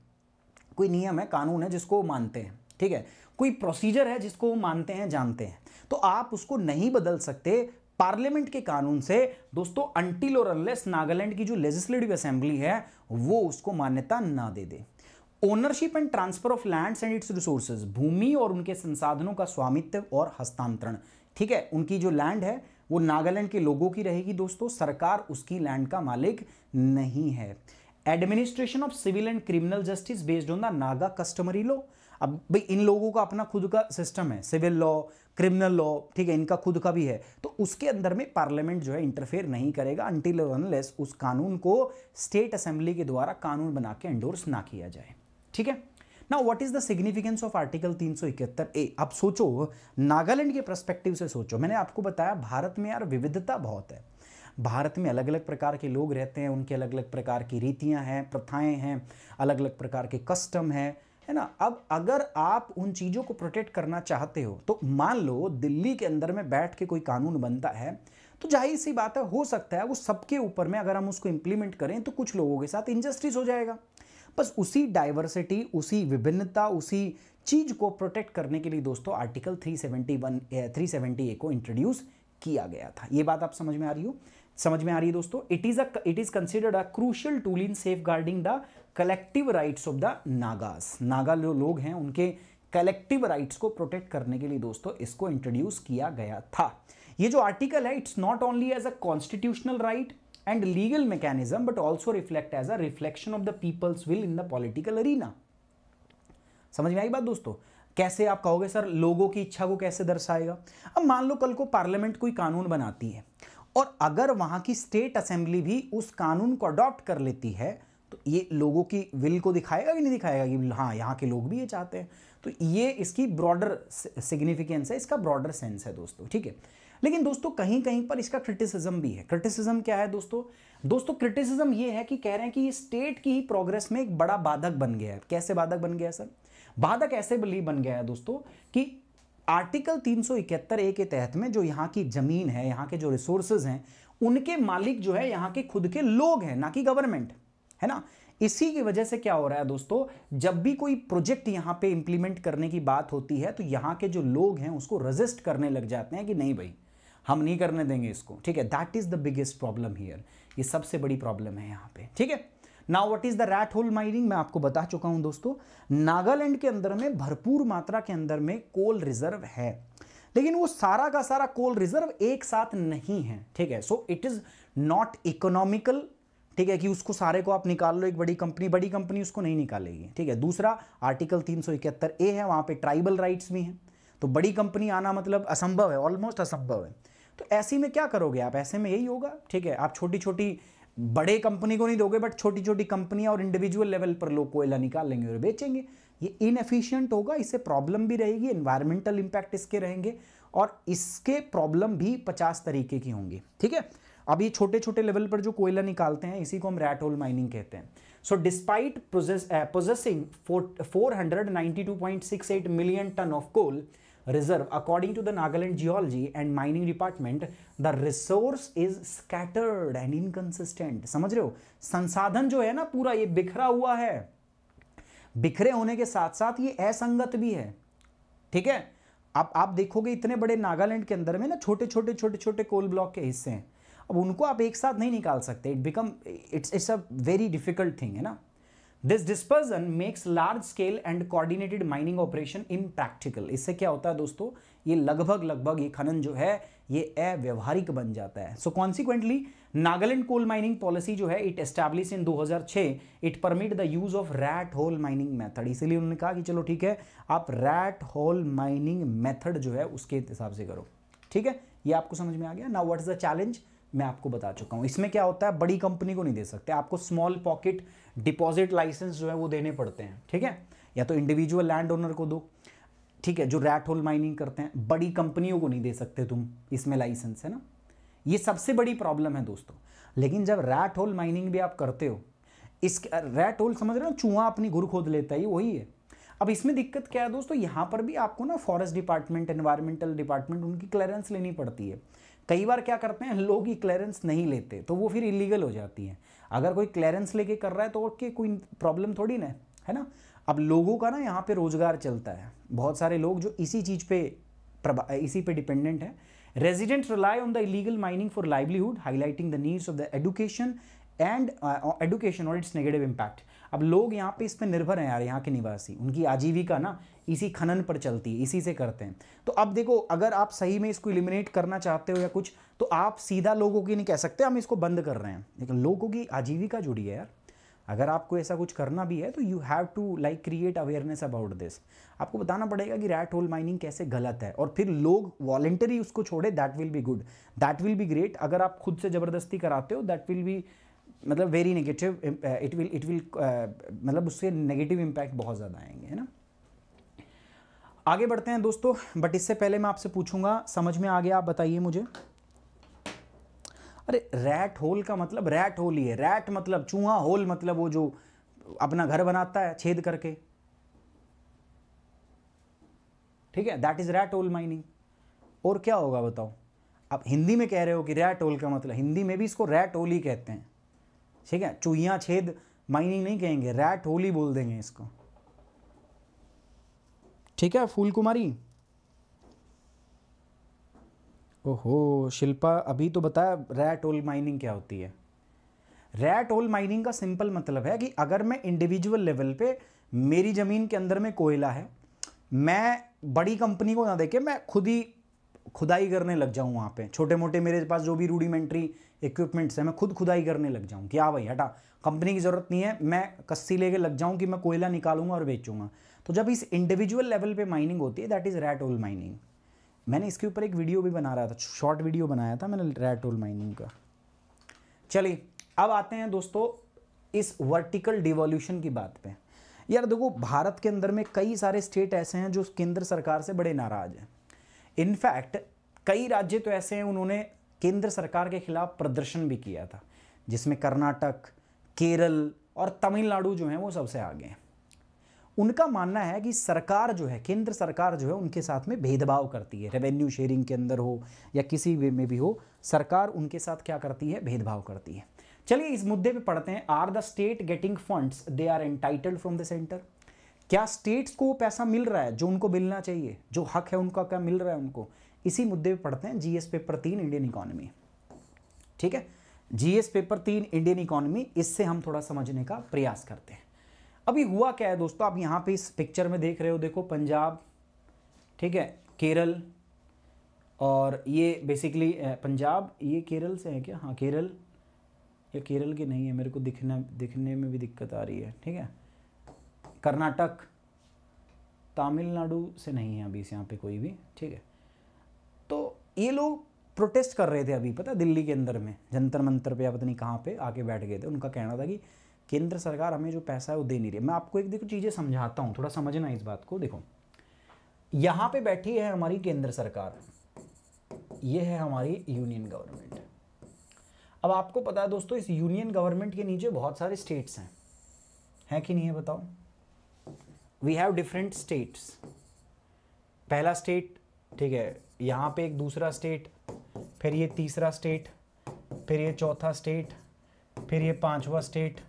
कोई नियम है कानून है जिसको वो मानते हैं ठीक है कोई प्रोसीजर है जिसको वो मानते हैं जानते हैं तो आप उसको नहीं बदल सकते पार्लियामेंट के कानून से दोस्तों अंटिल और अनलेस नागालैंड की जो लेजिस्लेटिव असेंबली है वो उसको मान्यता ना दे दे ownership and transfer of lands and its resources भूमि और उनके संसाधनों का स्वामित्व और हस्तांतरण ठीक है उनकी जो लैंड है वो नागालैंड के लोगों की रहेगी दोस्तों सरकार उसकी लैंड का मालिक नहीं है administration of civil and criminal justice based on the Naga customary law अब भाई इन लोगों का अपना खुद का सिस्टम है सिविल लॉ क्रिमिनल लॉ ठीक है इनका खुद का भी है तो उसके अंदर में पार्लियामेंट जो है इंटरफेयर नहीं करेगा अंटिल अनलेस उस कानून को स्टेट असेंबली के द्वारा कानून बना के एंडोर्स ना किया जाए ठीक है ना what is the significance of article 371 A आप सोचो नागालैंड के प्रस्पेक्टिव से सोचो मैंने आपको बताया भारत में यार विविधता बहुत है भारत में अलग अलग प्रकार के लोग रहते हैं उनके अलग अलग प्रकार की रीतियाँ हैं प्रथाएँ हैं अलग अलग प्रकार के कस्टम हैं है ना अब अगर आप उन चीज़ों को प्रोटेक्ट करना चाहते हो तो मान लो दिल्ली के अंदर में बैठ के कोई कानून बनता है तो जाहिर सी बात है हो सकता है वो सबके ऊपर में अगर हम उसको इम्प्लीमेंट करें तो कुछ लोगों के साथ इंजस्टिस हो जाएगा बस उसी डाइवर्सिटी उसी विभिन्नता उसी चीज़ को प्रोटेक्ट करने के लिए दोस्तों आर्टिकल 371 370 ए को इंट्रोड्यूस किया गया था ये बात आप समझ में आ रही हो समझ में आ रही है दोस्तों it is it is considered a crucial tool in safeguarding the collective rights of the Nagas Naga जो लोग हैं उनके कलेक्टिव राइट्स को प्रोटेक्ट करने के लिए दोस्तों इसको इंट्रोड्यूस किया गया था ये जो आर्टिकल है it's not only as a constitutional right and legal mechanism but also reflect as a reflection of the people's will in the political arena समझ में आई बात दोस्तों कैसे आप कहोगे सर लोगों की इच्छा को कैसे दर्शाएगा अब मान लो कल को पार्लियामेंट कोई कानून बनाती है और अगर वहां की स्टेट असेंबली भी उस कानून को अडॉप्ट कर लेती है तो ये लोगों की विल को दिखाएगा कि नहीं दिखाएगा कि हाँ यहाँ के लोग भी ये चाहते हैं तो ये इसकी ब्रॉडर सिग्निफिकेंस है इसका ब्रॉडर सेंस है दोस्तों ठीक है लेकिन दोस्तों कहीं कहीं पर इसका क्रिटिसिज्म भी है क्रिटिसिज्म क्या है दोस्तों दोस्तों क्रिटिसिज्म ये है कि कह रहे हैं कि ये स्टेट की प्रोग्रेस में एक बड़ा बाधक बन गया है कैसे बाधक बन गया है सर बाधक ऐसे बली बन गया है दोस्तों कि आर्टिकल 371 ए के तहत में जो यहाँ की ज़मीन है यहाँ के जो रिसोर्सेज हैं उनके मालिक जो है यहाँ के खुद के लोग हैं ना कि गवर्नमेंट है ना इसी की वजह से क्या हो रहा है दोस्तों जब भी कोई प्रोजेक्ट यहाँ पे इम्प्लीमेंट करने की बात होती है तो यहाँ के जो लोग हैं उसको रजिस्ट करने लग जाते हैं कि नहीं भाई हम नहीं करने देंगे इसको ठीक है that is the biggest problem here ये सबसे बड़ी प्रॉब्लम है यहाँ पे ठीक है now what is the rat hole mining मैं आपको बता चुका हूं दोस्तों नागालैंड के अंदर में भरपूर मात्रा के अंदर में कोल रिजर्व है लेकिन वो सारा का सारा कोल रिजर्व एक साथ नहीं है ठीक है so it is not economical ठीक है कि उसको सारे को आप निकाल लो एक बड़ी कंपनी बड़ी कंपनी उसको नहीं निकालेगी ठीक है दूसरा आर्टिकल तीन ए है वहां पे ट्राइबल राइट्स भी हैं तो बड़ी कंपनी आना मतलब असंभव है ऑलमोस्ट असंभव है तो ऐसे में क्या करोगे आप ऐसे में यही होगा ठीक है आप छोटी छोटी बड़े कंपनी को नहीं दोगे बट छोटी छोटी कंपनियां और इंडिविजुअल लेवल पर लोग कोयला निकालेंगे और बेचेंगे ये इनएफिशिएंट होगा इससे प्रॉब्लम भी रहेगी इन्वायरमेंटल इंपैक्ट इसके रहेंगे और इसके प्रॉब्लम भी पचास तरीके की होंगी ठीक है अब ये छोटे छोटे लेवल पर जो कोयला निकालते हैं इसी को हम रैट होल माइनिंग कहते हैं so despite possessing four hundred ninety two point six eight million ton of coal reserve according to the Nagaland geology and mining department the resource is scattered and inconsistent. समझ रहे हो संसाधन जो है ना पूरा ये बिखरा हुआ है बिखरे होने के साथ साथ ये असंगत भी है ठीक है आप आप देखोगे इतने बड़े नागालैंड के अंदर में ना छोटे छोटे छोटे छोटे कोल ब्लॉक के हिस्से हैं अब उनको आप एक साथ नहीं निकाल सकते it become it's it's a very difficult thing है ना this dispersion makes large scale and coordinated mining operation impractical इससे क्या होता है दोस्तों ये लगभग लगभग ये खनन जो है ये अव्यवहारिक बन जाता है so consequently Nagaland coal mining policy जो है it establish in 2006 it permit the use of rat hole mining method इसीलिए उन्होंने कहा कि चलो ठीक है आप रैट होल माइनिंग मेथड जो है उसके हिसाब से करो ठीक है ये आपको समझ में आ गया ना वट इज द चैलेंज मैं आपको बता चुका हूं इसमें क्या होता है बड़ी कंपनी को नहीं दे सकते आपको स्मॉल पॉकेट डिपॉजिट लाइसेंस जो है वो देने पड़ते हैं ठीक है या तो इंडिविजुअल लैंड ओनर को दो ठीक है जो रैट होल माइनिंग करते हैं बड़ी कंपनियों को नहीं दे सकते तुम इसमें लाइसेंस है ना ये सबसे बड़ी प्रॉब्लम है दोस्तों लेकिन जब रैट होल माइनिंग भी आप करते हो इस रैट होल समझ रहे हो चूहा अपनी घुर खोद लेता है वही है अब इसमें दिक्कत क्या है दोस्तों यहाँ पर भी आपको ना फॉरेस्ट डिपार्टमेंट एनवायरमेंटल डिपार्टमेंट उनकी क्लियरेंस लेनी पड़ती है कई बार क्या करते हैं लोग ही क्लियरेंस नहीं लेते तो वो फिर इलीगल हो जाती है अगर कोई क्लियरेंस लेके कर रहा है तो ओके कोई प्रॉब्लम थोड़ी ना है ना अब लोगों का ना यहाँ पे रोजगार चलता है बहुत सारे लोग जो इसी चीज़ पे इसी पे डिपेंडेंट है resident rely on the illegal mining for livelihood highlighting the needs of the education and education और इट्स नेगेटिव इम्पैक्ट अब लोग यहाँ पे इस पर निर्भर हैं यार यहाँ के निवासी उनकी आजीविका ना इसी खनन पर चलती है इसी से करते हैं तो अब देखो अगर आप सही में इसको इलिमिनेट करना चाहते हो या कुछ तो आप सीधा लोगों की नहीं कह सकते हम इसको बंद कर रहे हैं लेकिन लोगों की आजीविका जुड़ी है यार अगर आपको ऐसा कुछ करना भी है तो you have to like create awareness about this आपको बताना पड़ेगा कि रैट होल माइनिंग कैसे गलत है और फिर लोग वॉलेंटरी उसको छोड़े that will be good that will be great अगर आप खुद से ज़बरदस्ती कराते हो दैट विल बी मतलब very negative it will it will मतलब उससे नेगेटिव इम्पैक्ट बहुत ज़्यादा आएंगे है ना आगे बढ़ते हैं दोस्तों बट इससे पहले मैं आपसे पूछूंगा समझ में आ गया आप बताइए मुझे अरे रैट होल का मतलब रैट होल ही है रैट मतलब चूहा होल मतलब वो जो अपना घर बनाता है छेद करके ठीक है that is rat hole mining और क्या होगा बताओ आप हिंदी में कह रहे हो कि रैट होल का मतलब हिंदी में भी इसको रैट होल ही कहते हैं ठीक है चूहिया छेद माइनिंग नहीं कहेंगे रैट होल ही बोल देंगे इसको ठीक है फूल कुमारी ओहो शिल्पा अभी तो बताया रैट ओल माइनिंग क्या होती है रैट ओल माइनिंग का सिंपल मतलब है कि अगर मैं इंडिविजुअल लेवल पे मेरी ज़मीन के अंदर में कोयला है मैं बड़ी कंपनी को ना देखे मैं खुद ही खुदाई करने लग जाऊँ वहाँ पे छोटे मोटे मेरे पास जो भी रूडिमेंट्री इक्विपमेंट्स हैं मैं खुद खुदाई करने लग जाऊँ हाँ क्या भाई हटा कंपनी की ज़रूरत नहीं है मैं कस्सी लेके लग जाऊँ कि मैं कोयला निकालूंगा और बेचूंगा तो जब इस इंडिविजुअल लेवल पे माइनिंग होती है that is rat hole mining मैंने इसके ऊपर एक वीडियो भी बना रहा था शॉर्ट वीडियो बनाया था मैंने रैट होल माइनिंग का चलिए अब आते हैं दोस्तों इस वर्टिकल डिवोल्यूशन की बात पे यार देखो भारत के अंदर में कई सारे स्टेट ऐसे हैं जो केंद्र सरकार से बड़े नाराज हैं इनफैक्ट कई राज्य तो ऐसे हैं उन्होंने केंद्र सरकार के खिलाफ प्रदर्शन भी किया था जिसमें कर्नाटक केरल और तमिलनाडु जो हैं वो सबसे आगे हैं उनका मानना है कि सरकार जो है केंद्र सरकार जो है उनके साथ में भेदभाव करती है रेवेन्यू शेयरिंग के अंदर हो या किसी वे में भी हो सरकार उनके साथ क्या करती है भेदभाव करती है चलिए इस मुद्दे पे पढ़ते हैं are the state getting funds they are entitled from the center क्या स्टेट्स को पैसा मिल रहा है जो उनको मिलना चाहिए जो हक है उनका क्या मिल रहा है उनको इसी मुद्दे पे पढ़ते हैं जीएस पेपर तीन इंडियन इकोनॉमी ठीक है जीएस पेपर तीन इंडियन इकोनॉमी इससे हम थोड़ा समझने का प्रयास करते हैं अभी हुआ क्या है दोस्तों आप यहाँ पे इस पिक्चर में देख रहे हो देखो पंजाब ठीक है केरल और ये बेसिकली पंजाब ये केरल से है क्या हाँ केरल ये केरल के नहीं है मेरे को दिखना दिखने में भी दिक्कत आ रही है ठीक है कर्नाटक तमिलनाडु से नहीं है अभी से यहाँ पे कोई भी ठीक है तो ये लोग प्रोटेस्ट कर रहे थे अभी पता दिल्ली के अंदर में जंतर मंतर पे या पता नहीं कहाँ पे आके बैठ गए थे उनका कहना था कि केंद्र सरकार हमें जो पैसा है वो दे नहीं रही मैं आपको एक देखो चीज़ें समझाता हूँ थोड़ा समझना इस बात को देखो यहाँ पे बैठी है हमारी केंद्र सरकार ये है हमारी यूनियन गवर्नमेंट अब आपको पता है दोस्तों इस यूनियन गवर्नमेंट के नीचे बहुत सारे स्टेट्स हैं है कि नहीं है बताओ वी हैव डिफरेंट स्टेट्स पहला स्टेट ठीक है यहाँ पे एक दूसरा स्टेट फिर ये तीसरा स्टेट फिर ये चौथा स्टेट फिर ये पांचवा स्टेट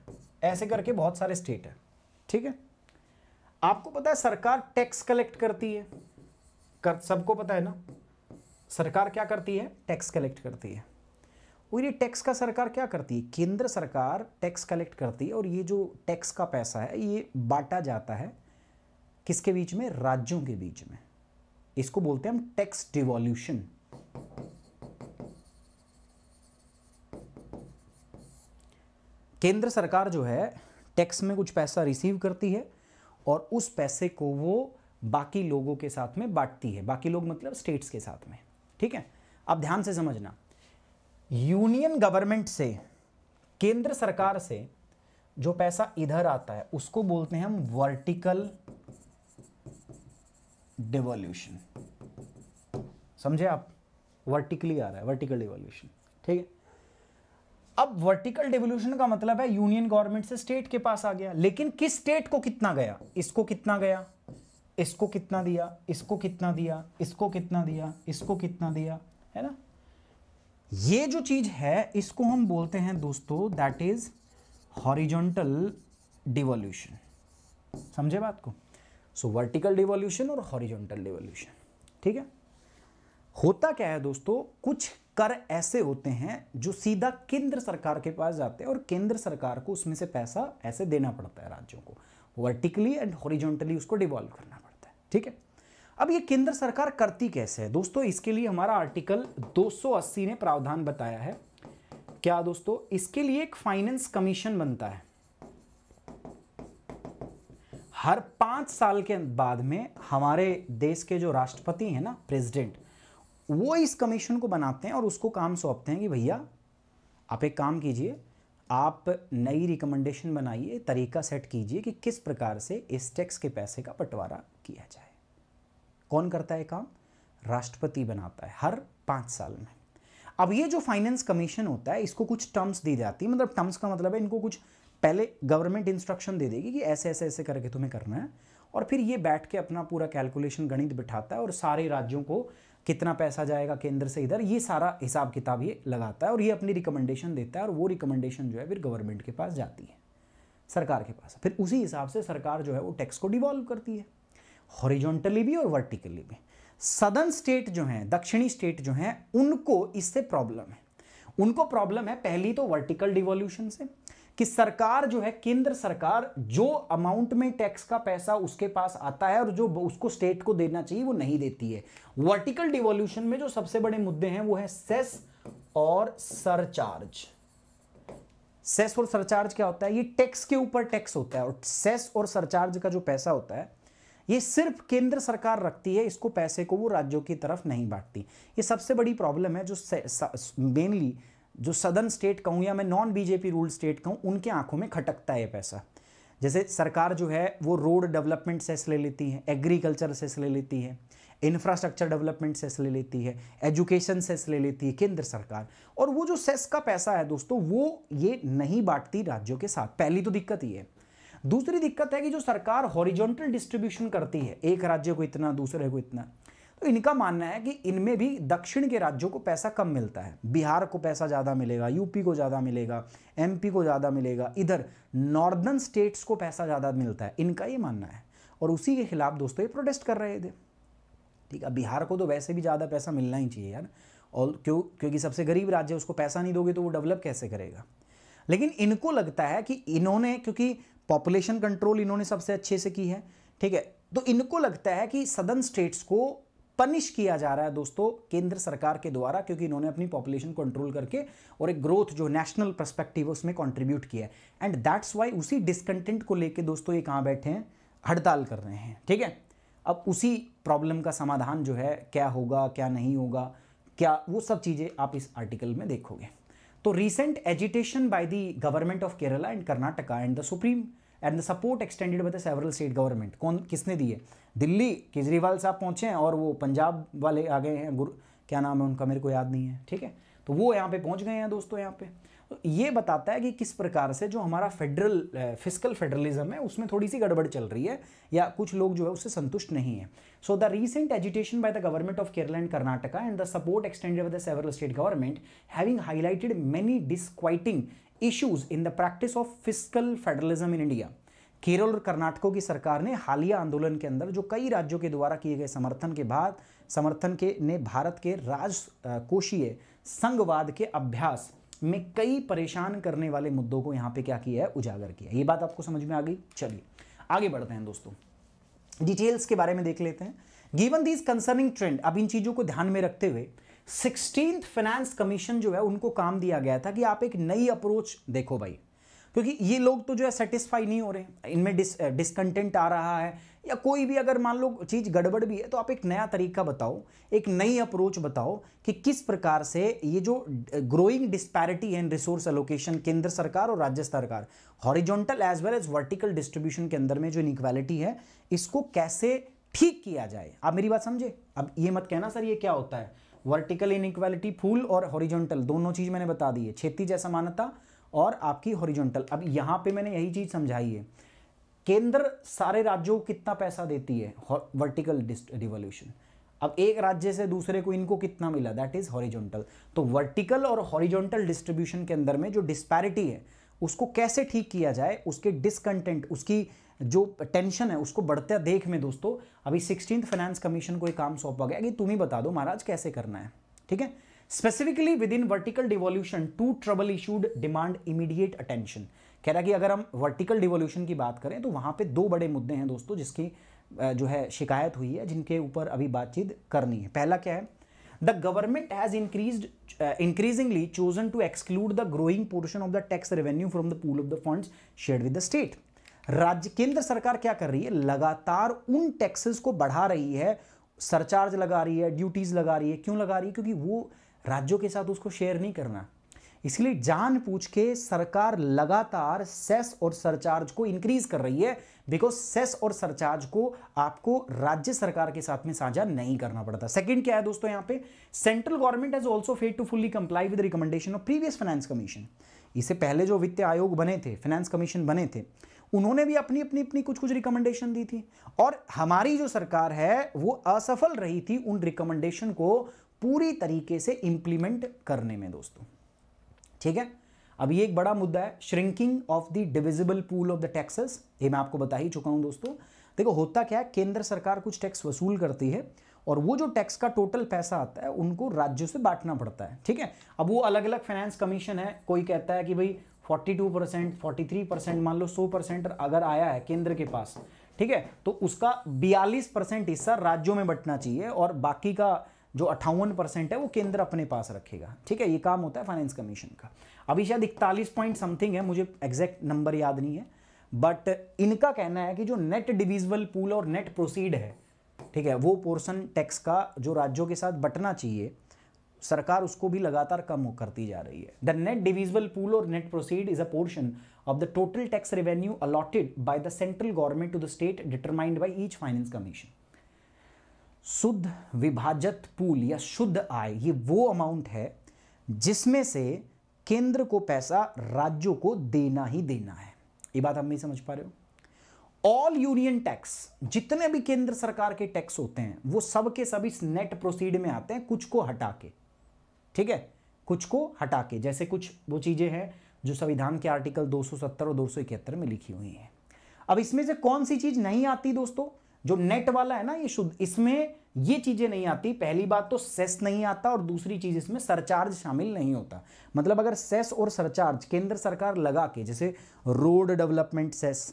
ऐसे करके बहुत सारे स्टेट हैं ठीक है आपको पता है सरकार टैक्स कलेक्ट करती है कर सबको पता है ना सरकार क्या करती है टैक्स कलेक्ट करती है और ये टैक्स का सरकार क्या करती है केंद्र सरकार टैक्स कलेक्ट करती है और ये जो टैक्स का पैसा है ये बांटा जाता है किसके बीच में राज्यों के बीच में इसको बोलते हैं हम टैक्स डिवॉल्यूशन केंद्र सरकार जो है टैक्स में कुछ पैसा रिसीव करती है और उस पैसे को वो बाकी लोगों के साथ में बांटती है बाकी लोग मतलब स्टेट्स के साथ में ठीक है अब ध्यान से समझना यूनियन गवर्नमेंट से केंद्र सरकार से जो पैसा इधर आता है उसको बोलते हैं हम वर्टिकल डिवोल्यूशन समझे आप वर्टिकली आ रहा है वर्टिकल डिवोल्यूशन ठीक है अब वर्टिकल डिवोल्यूशन का मतलब है यूनियन गवर्नमेंट से स्टेट के पास आ गया लेकिन किस स्टेट को कितना गया इसको कितना गया इसको कितना दिया इसको कितना दिया इसको कितना दिया इसको कितना दिया है ना ये जो चीज है इसको हम बोलते हैं दोस्तों दैट इज हॉरिजॉन्टल डिवोल्यूशन समझे बात को सो वर्टिकल डिवोल्यूशन और हॉरिजॉन्टल डिवोल्यूशन ठीक है होता क्या है दोस्तों कुछ कर ऐसे होते हैं जो सीधा केंद्र सरकार के पास जाते हैं और केंद्र सरकार को उसमें से पैसा ऐसे देना पड़ता है राज्यों को वर्टिकली एंड हॉरिजॉन्टली उसको डिवॉल्व करना पड़ता है ठीक है अब ये केंद्र सरकार करती कैसे है दोस्तों इसके लिए हमारा आर्टिकल 280 ने प्रावधान बताया है क्या दोस्तों इसके लिए एक फाइनेंस कमीशन बनता है हर पांच साल के बाद में हमारे देश के जो राष्ट्रपति हैं ना प्रेसिडेंट वो इस कमीशन को बनाते हैं और उसको काम सौंपते हैं कि भैया आप एक काम कीजिए आप नई रिकमेंडेशन बनाइए तरीका सेट कीजिए कि किस प्रकार से इस टैक्स के पैसे का बंटवारा किया जाए कौन करता है काम राष्ट्रपति बनाता है हर पाँच साल में अब ये जो फाइनेंस कमीशन होता है इसको कुछ टर्म्स दी जाती है मतलब टर्म्स का मतलब है इनको कुछ पहले गवर्नमेंट इंस्ट्रक्शन दे देगी कि ऐसे ऐसे ऐसे करके तुम्हें करना है और फिर ये बैठ के अपना पूरा कैलकुलेशन गणित बिठाता है और सारे राज्यों को कितना पैसा जाएगा केंद्र से इधर ये सारा हिसाब किताब ये लगाता है और ये अपनी रिकमेंडेशन देता है और वो रिकमेंडेशन जो है फिर गवर्नमेंट के पास जाती है सरकार के पास फिर उसी हिसाब से सरकार जो है वो टैक्स को डिवॉल्व करती है हॉरिजॉन्टली भी और वर्टिकली भी सदर्न स्टेट जो हैं दक्षिणी स्टेट जो हैं उनको इससे प्रॉब्लम है उनको प्रॉब्लम है पहली तो वर्टिकल डिवॉल्यूशन से कि सरकार जो है केंद्र सरकार जो अमाउंट में टैक्स का पैसा उसके पास आता है और जो उसको स्टेट को देना चाहिए वो नहीं देती है वर्टिकल डिवोल्यूशन में जो सबसे बड़े मुद्दे हैं वो है सेस और सरचार्ज सेस और सरचार्ज क्या होता है ये टैक्स के ऊपर टैक्स होता है और सेस और सरचार्ज का जो पैसा होता है ये सिर्फ केंद्र सरकार रखती है इसको पैसे को वो राज्यों की तरफ नहीं बांटती ये सबसे बड़ी प्रॉब्लम है जो मेनली जो सदन स्टेट कहूँ या मैं नॉन बीजेपी रूल स्टेट कहूँ उनके आंखों में खटकता है पैसा जैसे सरकार जो है वो रोड डेवलपमेंट सेस ले लेती है एग्रीकल्चर सेस ले लेती है इंफ्रास्ट्रक्चर डेवलपमेंट सेस ले लेती है एजुकेशन सेस ले लेती है केंद्र सरकार और वो जो सेस का पैसा है दोस्तों वो ये नहीं बांटती राज्यों के साथ पहली तो दिक्कत ही है दूसरी दिक्कत है कि जो सरकार हॉरिजॉन्टल डिस्ट्रीब्यूशन करती है एक राज्य को इतना दूसरे को इतना तो इनका मानना है कि इनमें भी दक्षिण के राज्यों को पैसा कम मिलता है बिहार को पैसा ज़्यादा मिलेगा यूपी को ज़्यादा मिलेगा एमपी को ज़्यादा मिलेगा इधर नॉर्दर्न स्टेट्स को पैसा ज़्यादा मिलता है इनका ये मानना है और उसी के खिलाफ दोस्तों ये प्रोटेस्ट कर रहे थे ठीक है बिहार को तो वैसे भी ज़्यादा पैसा मिलना ही चाहिए यार और क्यों क्योंकि सबसे गरीब राज्य है उसको पैसा नहीं दोगे तो वो डेवलप कैसे करेगा लेकिन इनको लगता है कि इन्होंने क्योंकि पॉपुलेशन कंट्रोल इन्होंने सबसे अच्छे से की है ठीक है तो इनको लगता है कि सदर्न स्टेट्स को पनिश किया जा रहा है दोस्तों केंद्र सरकार के द्वारा क्योंकि इन्होंने अपनी पॉपुलेशन कंट्रोल करके और एक ग्रोथ जो नेशनल परस्पेक्टिव है उसमें कॉन्ट्रीब्यूट किया है एंड दैट्स वाई उसी डिसकंटेंट को लेकर दोस्तों ये कहाँ बैठे हैं हड़ताल कर रहे हैं ठीक है अब उसी प्रॉब्लम का समाधान जो है क्या होगा क्या नहीं होगा क्या वो सब चीज़ें आप इस आर्टिकल में देखोगे तो recent agitation by the government of Kerala and Karnataka and the supreme and the support extended by the several state government कौन किसने दिए दिल्ली केजरीवाल साहब पहुंचे हैं और वो पंजाब वाले आ गए हैं गुरु क्या नाम है उनका मेरे को याद नहीं है ठीक है तो वो यहाँ पे पहुँच गए हैं दोस्तों यहाँ पे तो ये बताता है कि किस प्रकार से जो हमारा फेडरल फिजिकल फेडरलिज्म है उसमें थोड़ी सी गड़बड़ चल रही है या कुछ लोग जो है उससे संतुष्ट नहीं है so the recent agitation by the government of Kerala and Karnataka and the support extended by the several state government having highlighted many disquieting issues in the practice of physical federalism in India Kerala और कर्नाटकों की सरकार ने हालिया आंदोलन के अंदर जो कई राज्यों के द्वारा किए गए समर्थन के बाद समर्थन के ने भारत के राजकोषीय संघवाद के अभ्यास में कई परेशान करने वाले मुद्दों को यहाँ पे क्या किया है उजागर किया ये बात आपको समझ में आ गई चलिए आगे बढ़ते हैं दोस्तों डिटेल्स के बारे में देख लेते हैं गिवन दीज कंसर्निंग ट्रेंड अब इन चीज़ों को ध्यान में रखते हुए सिक्सटीन फाइनेंस कमीशन जो है उनको काम दिया गया था कि आप एक नई अप्रोच देखो भाई क्योंकि ये लोग तो जो है सेटिस्फाई नहीं हो रहे इनमें डिस डिसकंटेंट आ रहा है या कोई भी अगर मान लो चीज़ गड़बड़ भी है तो आप एक नया तरीका बताओ एक नई अप्रोच बताओ कि किस प्रकार से ये जो ग्रोइंग डिस्पैरिटी है इन रिसोर्स एलोकेशन केंद्र सरकार और राज्य सरकार horizontal as well as vertical distribution के अंदर में जो इनक्वालिटी है इसको कैसे ठीक किया जाए आप मेरी बात समझे अब ये मत कहना सर ये क्या होता है वर्टिकल इनक्वालिटी फुल और हॉरिजॉन्टल दोनों चीज़ मैंने बता दी है क्षेत्रीय असमानता और आपकी हॉरिजॉन्टल अब यहां पे मैंने यही चीज़ समझाई है केंद्र सारे राज्यों को कितना पैसा देती है वर्टिकल रिवोल्यूशन अब एक राज्य से दूसरे को इनको कितना मिला दैट इज़ हॉरिजॉन्टल तो वर्टिकल और हॉरिजॉन्टल डिस्ट्रीब्यूशन के अंदर में जो डिस्पैरिटी है उसको कैसे ठीक किया जाए उसके डिसकंटेंट उसकी जो टेंशन है उसको बढ़ते देख में दोस्तों अभी सिक्सटीन फाइनेंस कमीशन को एक काम सौंपा गया कि तुम ही बता दो महाराज कैसे करना है ठीक है specifically within vertical devolution two trouble issues demand immediate attention कह रहा कि अगर हम वर्टिकल डिवोल्यूशन की बात करें तो वहां पे दो बड़े मुद्दे हैं दोस्तों जिसकी जो है शिकायत हुई है जिनके ऊपर अभी बातचीत करनी है पहला क्या है the government has increase increasingly chosen to exclude the growing portion of the tax revenue from the pool of the funds share with the state राज्य केंद्र सरकार क्या कर रही है लगातार उन टैक्सेस को बढ़ा रही है सरचार्ज लगा रही है ड्यूटीज़ लगा रही है क्यों लगा रही है क्योंकि वो राज्यों के साथ उसको शेयर नहीं करना इसलिए पूछ के सरकार लगातार सेस और सरचार्ज को इंक्रीज कर रही है बिकॉज सेस और सरचार्ज को आपको राज्य सरकार के साथ में साझा नहीं करना पड़ता सेकंड क्या है दोस्तों यहां पे central government has also failed to fully comply with recommendation of previous finance commission इसे पहले जो वित्त आयोग बने थे फाइनेंस कमीशन बने थे उन्होंने भी अपनी अपनी अपनी कुछ कुछ रिकमेंडेशन दी थी और हमारी जो सरकार है वो असफल रही थी उन रिकमेंडेशन को पूरी तरीके से इम्प्लीमेंट करने में दोस्तों ठीक है अब ये एक बड़ा मुद्दा है shrinking of the divisible pool of the taxes ये मैं आपको बता ही चुका हूं दोस्तों देखो होता क्या है केंद्र सरकार कुछ टैक्स वसूल करती है और वो जो टैक्स का टोटल पैसा आता है उनको राज्यों से बांटना पड़ता है ठीक है अब वो अलग अलग फाइनेंस कमीशन है कोई कहता है कि भाई 42 परसेंट फोर्टी परसेंट मान लो 100 परसेंट अगर आया है केंद्र के पास ठीक है तो उसका 42 परसेंट हिस्सा राज्यों में बंटना चाहिए और बाकी का जो अट्ठावन परसेंट है वो केंद्र अपने पास रखेगा ठीक है ये काम होता है फाइनेंस कमीशन का अभी शायद इकतालीस पॉइंट समथिंग है मुझे एग्जैक्ट नंबर याद नहीं है बट इनका कहना है कि जो नेट डिविजल पूल और नेट प्रोसीड है ठीक है वो पोर्सन टैक्स का जो राज्यों के साथ बटना चाहिए सरकार उसको भी लगातार कम करती जा रही है द नेट डिविजल पूल और net proceed is a portion of the total tax revenue allotted by the central government to the state determined by each finance commission शुद्ध विभाजत पूल या शुद्ध आय ये वो अमाउंट है जिसमें से केंद्र को पैसा राज्यों को देना ही देना है ये बात हम नहीं समझ पा रहे हो ऑल यूनियन टैक्स जितने भी केंद्र सरकार के टैक्स होते हैं वो सब के सब इस नेट प्रोसीड में आते हैं कुछ को हटा के ठीक है कुछ को हटा के जैसे कुछ वो चीज़ें हैं जो संविधान के आर्टिकल 270 और 271 में लिखी हुई हैं अब इसमें से कौन सी चीज़ नहीं आती दोस्तों जो नेट वाला है ना ये शुद्ध इसमें ये चीज़ें नहीं आती पहली बात तो सेस नहीं आता और दूसरी चीज़ इसमें सरचार्ज शामिल नहीं होता मतलब अगर सेस और सरचार्ज केंद्र सरकार लगा के जैसे रोड डेवलपमेंट सेस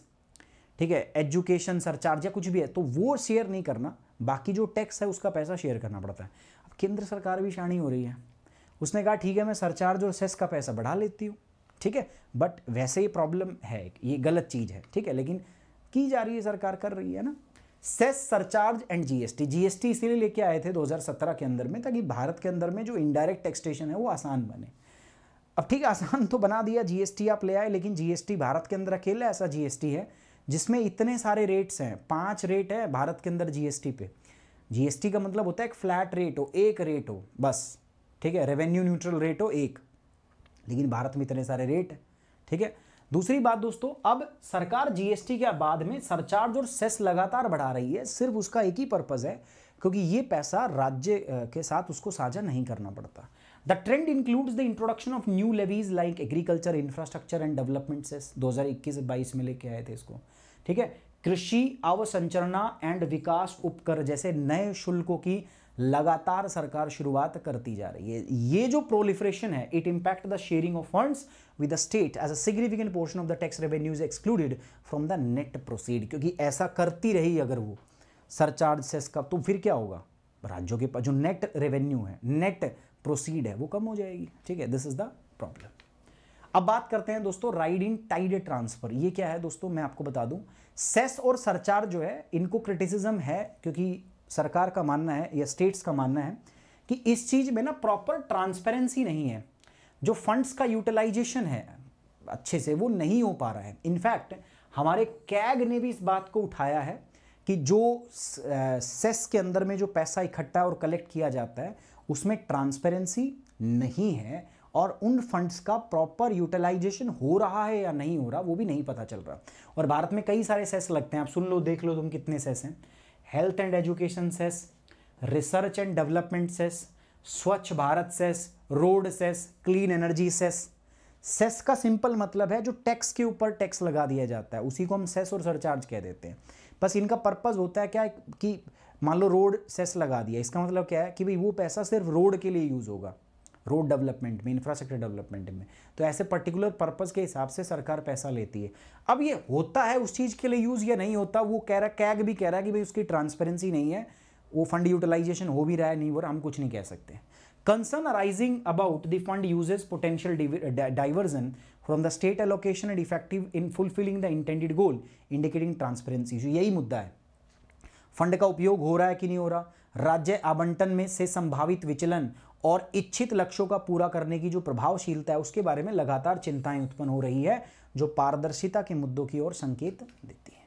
ठीक है एजुकेशन सरचार्ज या कुछ भी है तो वो शेयर नहीं करना बाकी जो टैक्स है उसका पैसा शेयर करना पड़ता है अब केंद्र सरकार भी शानी हो रही है उसने कहा ठीक है मैं सरचार्ज और सेस का पैसा बढ़ा लेती हूँ ठीक है बट वैसे ही प्रॉब्लम है ये गलत चीज़ है ठीक है लेकिन की जा रही है सरकार कर रही है ना cess surcharge and GST GST इसीलिए लेके आए थे 2017 के अंदर में ताकि भारत के अंदर में जो इनडायरेक्ट टैक्सेशन है वो आसान बने अब ठीक आसान तो बना दिया जीएसटी आप ले आए लेकिन जीएसटी भारत के अंदर अकेला ऐसा जीएसटी है जिसमें इतने सारे रेट्स हैं पांच रेट है भारत के अंदर जीएसटी पे जीएसटी का मतलब होता है एक फ्लैट रेट हो एक रेट हो बस ठीक है रेवेन्यू न्यूट्रल रेट हो एक लेकिन भारत में इतने सारे रेट ठीक है दूसरी बात दोस्तों अब सरकार जीएसटी के बाद में सरचार्ज और सेस लगातार बढ़ा रही है सिर्फ उसका एक ही पर्पज़ है क्योंकि ये पैसा राज्य के साथ उसको साझा नहीं करना पड़ता the trend includes the introduction of new levies like agriculture infrastructure and development cess 2021-22 में लेके आए थे इसको ठीक है कृषि अवसंरचना एंड विकास उपकर जैसे नए शुल्कों की लगातार सरकार शुरुआत करती जा रही है ये जो प्रोलिफ्रेशन है it impact the sharing of funds with the state as a significant portion of the tax revenues excluded from the net proceed क्योंकि ऐसा करती रही अगर वो सरचार्ज सेस का तो फिर क्या होगा राज्यों के पास जो नेट रेवेन्यू है नेट प्रोसीड है वो कम हो जाएगी ठीक है दिस इज द प्रॉब्लम अब बात करते हैं दोस्तों राइड इन टाइड ट्रांसफर ये क्या है दोस्तों मैं आपको बता दूं सेस और सरचार्ज जो है इनको क्रिटिसिज्म है क्योंकि सरकार का मानना है या स्टेट्स का मानना है कि इस चीज़ में ना प्रॉपर ट्रांसपेरेंसी नहीं है जो फंड्स का यूटिलाइजेशन है अच्छे से वो नहीं हो पा रहा है इनफैक्ट हमारे कैग ने भी इस बात को उठाया है कि जो सेस e के अंदर में जो पैसा इकट्ठा और कलेक्ट किया जाता है उसमें ट्रांसपेरेंसी नहीं है और उन फंड्स का प्रॉपर यूटिलाइजेशन हो रहा है या नहीं हो रहा वो भी नहीं पता चल रहा और भारत में कई सारे सेस e लगते हैं आप सुन लो देख लो तुम कितने सेस e हैं health and education cess research and development cess Swachh Bharat cess road cess clean energy cess cess का सिंपल मतलब है जो टैक्स के ऊपर टैक्स लगा दिया जाता है उसी को हम सेस और सरचार्ज कह देते हैं बस इनका पर्पज़ होता है क्या कि मान लो रोड सेस लगा दिया इसका मतलब क्या है कि भाई वो पैसा सिर्फ रोड के लिए यूज़ होगा रोड डेवलपमेंट में इंफ्रास्ट्रक्चर डेवलपमेंट में तो ऐसे पर्टिकुलर पर्पज़ के हिसाब से सरकार पैसा लेती है अब ये होता है उस चीज़ के लिए यूज़ या नहीं होता वो कह रहा कैग भी कह रहा है कि भाई उसकी ट्रांसपेरेंसी नहीं है वो फंड यूटिलाइजेशन हो भी रहा है नहीं हो रहा हम कुछ नहीं कह सकते concern arising about the fund usages potential diversion from the state allocation and effective in fulfilling the intended goal indicating transparency जो यही मुद्दा है फंड का उपयोग हो रहा है कि नहीं हो रहा राज्य आवंटन में से संभावित विचलन और इच्छित लक्ष्यों का पूरा करने की जो प्रभावशीलता है उसके बारे में लगातार चिंताएं उत्पन्न हो रही है जो पारदर्शिता के मुद्दों की ओर संकेत देती है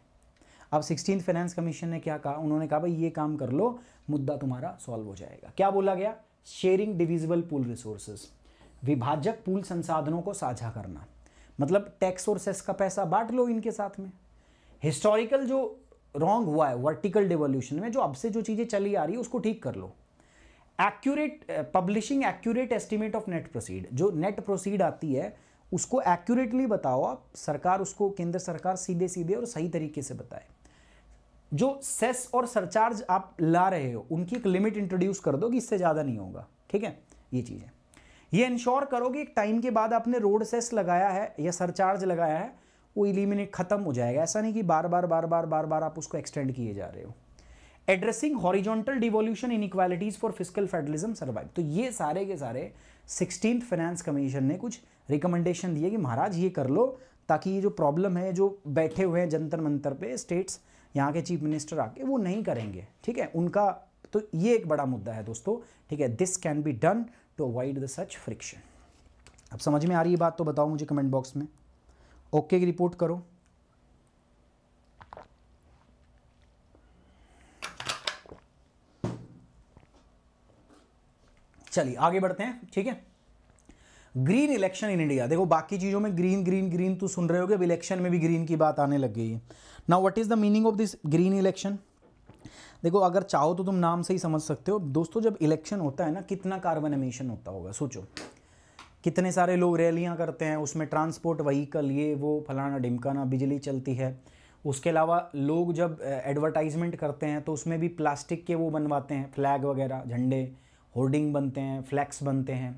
अब सिक्सटीन फाइनेंस कमीशन ने क्या कहा उन्होंने कहा भाई ये काम कर लो मुद्दा तुम्हारा सॉल्व हो जाएगा क्या बोला गया शेयरिंग डिविजिबल पूल रिसोर्सेज विभाजक पूल संसाधनों को साझा करना मतलब टैक्स और सेस का पैसा बांट लो इनके साथ में हिस्टोरिकल जो रॉन्ग हुआ है वर्टिकल डिवोल्यूशन में जो अब से जो चीज़ें चली आ रही है उसको ठीक कर लो accurate publishing accurate estimate of net proceed जो नेट प्रोसीड आती है उसको एक्यूरेटली बताओ आप सरकार उसको केंद्र सरकार सीधे सीधे और सही तरीके से बताए जो सेस और सरचार्ज आप ला रहे हो उनकी एक लिमिट इंट्रोड्यूस कर दो कि इससे ज़्यादा नहीं होगा ठीक है ये चीज़ है ये इंश्योर करो कि एक टाइम के बाद आपने रोड सेस लगाया है या सरचार्ज लगाया है वो इलिमिनेट खत्म हो जाएगा ऐसा नहीं कि बार बार बार बार बार बार आप उसको एक्सटेंड किए जा रहे हो addressing horizontal devolution inequalities for physical federalism survive तो ये सारे के सारे सिक्सटीन फाइनेंस कमीशन ने कुछ रिकमेंडेशन दिए कि महाराज ये कर लो ताकि ये जो प्रॉब्लम है जो बैठे हुए हैं जंतर मंतर पे स्टेट्स यहाँ के चीफ मिनिस्टर आके वो नहीं करेंगे ठीक है उनका तो ये एक बड़ा मुद्दा है दोस्तों ठीक है this can be done to avoid the such friction अब समझ में आ रही है बात तो बताओ मुझे कमेंट बॉक्स में ओके की रिपोर्ट करो चलिए आगे बढ़ते हैं ठीक है ग्रीन इलेक्शन इन इंडिया देखो बाकी चीज़ों में ग्रीन ग्रीन ग्रीन तो सुन रहे हो अब इलेक्शन में भी ग्रीन की बात आने लग गई है ना what is the meaning of this green election देखो अगर चाहो तो तुम नाम से ही समझ सकते हो दोस्तों जब इलेक्शन होता है ना कितना कार्बन एमिशन होता होगा सोचो कितने सारे लोग रैलियाँ करते हैं उसमें ट्रांसपोर्ट वहीकल ये वो फलाना ढिमकाना बिजली चलती है उसके अलावा लोग जब एडवर्टाइजमेंट करते हैं तो उसमें भी प्लास्टिक के वो बनवाते हैं फ्लैग वगैरह झंडे होर्डिंग बनते हैं फ्लैक्स बनते हैं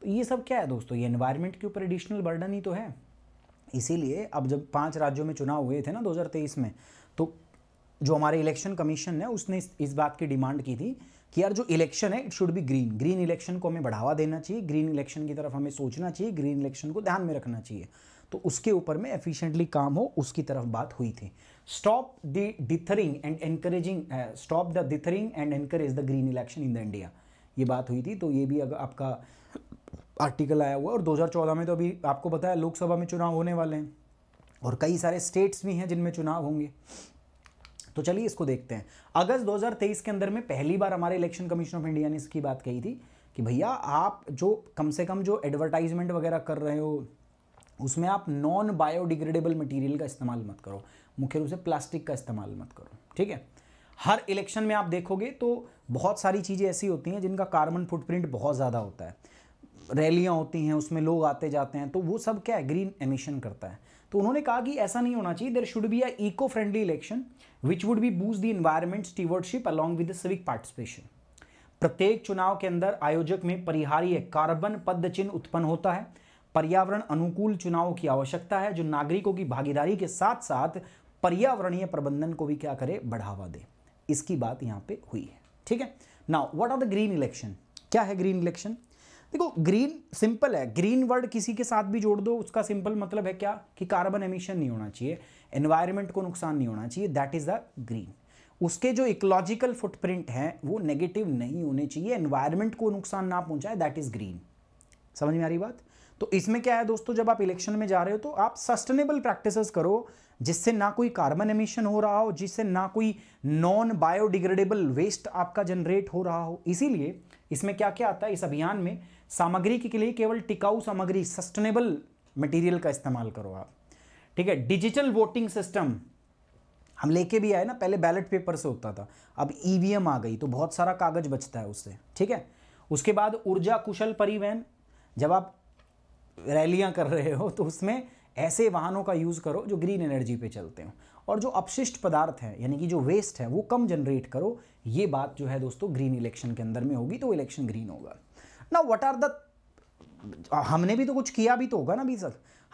तो ये सब क्या है दोस्तों ये इन्वायरमेंट के ऊपर एडिशनल बर्डन ही तो है इसीलिए अब जब पांच राज्यों में चुनाव हुए थे ना 2023 में तो जो हमारे इलेक्शन कमीशन है उसने इस, इस बात की डिमांड की थी कि यार जो इलेक्शन है it should be green green election को हमें बढ़ावा देना चाहिए ग्रीन इलेक्शन की तरफ हमें सोचना चाहिए ग्रीन इलेक्शन को ध्यान में रखना चाहिए तो उसके ऊपर में एफिशिएंटली काम हो उसकी तरफ बात हुई थी stop the dithering and encouraging stop the dithering and encourage the green election in the India ये बात हुई थी तो ये भी अगर आपका आर्टिकल आया हुआ और 2014 में तो अभी आपको पता है लोकसभा में चुनाव होने वाले हैं और कई सारे स्टेट्स भी हैं जिनमें चुनाव होंगे तो चलिए इसको देखते हैं अगस्त 2023 के अंदर में पहली बार हमारे इलेक्शन कमीशन ऑफ इंडिया ने इसकी बात कही थी कि भैया आप जो कम से कम जो एडवर्टाइजमेंट वगैरह कर रहे हो उसमें आप नॉन बायोडिग्रेडेबल मटेरियल का इस्तेमाल मत करो मुख्य रूप से प्लास्टिक का इस्तेमाल मत करो ठीक है हर इलेक्शन में आप देखोगे तो बहुत सारी चीज़ें ऐसी होती हैं जिनका कार्बन फुटप्रिंट बहुत ज़्यादा होता है रैलियाँ होती हैं उसमें लोग आते जाते हैं तो वो सब क्या है ग्रीन एमिशन करता है तो उन्होंने कहा कि ऐसा नहीं होना चाहिए there should be a eco friendly election which would be boost the environment stewardship along with civic participation प्रत्येक चुनाव के अंदर आयोजक में परिहार्य कार्बन पद चिन्ह उत्पन्न होता है पर्यावरण अनुकूल चुनाव की आवश्यकता है जो नागरिकों की भागीदारी के साथ साथ पर्यावरणीय प्रबंधन को भी क्या करे बढ़ावा दे इसकी बात यहाँ पे हुई है ठीक है now what are the green election क्या है ग्रीन इलेक्शन देखो ग्रीन सिंपल है ग्रीन वर्ड किसी के साथ भी जोड़ दो उसका सिंपल मतलब है क्या कि कार्बन एमिशन नहीं होना चाहिए एनवायरमेंट को नुकसान नहीं होना चाहिए दैट इज़ द ग्रीन उसके जो इकोलॉजिकल फुटप्रिंट हैं वो नेगेटिव नहीं होने चाहिए एनवायरमेंट को नुकसान ना पहुंचाए दैट इज़ ग्रीन समझ में आ रही बात तो इसमें क्या है दोस्तों जब आप इलेक्शन में जा रहे हो तो आप सस्टेनेबल प्रैक्टिसेस करो जिससे ना कोई कार्बन एमिशन हो रहा हो जिससे ना कोई नॉन बायोडिग्रेडेबल वेस्ट आपका जनरेट हो रहा हो इसीलिए इसमें क्या क्या आता है इस अभियान में सामग्री के लिए केवल टिकाऊ सामग्री सस्टेनेबल मटेरियल का इस्तेमाल करो आप ठीक है डिजिटल वोटिंग सिस्टम हम लेके भी आए ना पहले बैलेट पेपर से होता था अब ईवीएम e आ गई तो बहुत सारा कागज बचता है उससे ठीक है उसके बाद ऊर्जा कुशल परिवहन जब आप रैलियां कर रहे हो तो उसमें ऐसे वाहनों का यूज़ करो जो ग्रीन एनर्जी पे चलते हो और जो अपशिष्ट पदार्थ है यानी कि जो वेस्ट है वो कम जनरेट करो ये बात जो है दोस्तों ग्रीन इलेक्शन के अंदर में होगी तो इलेक्शन ग्रीन होगा ना वट आर द हमने भी तो कुछ किया भी तो होगा ना अभी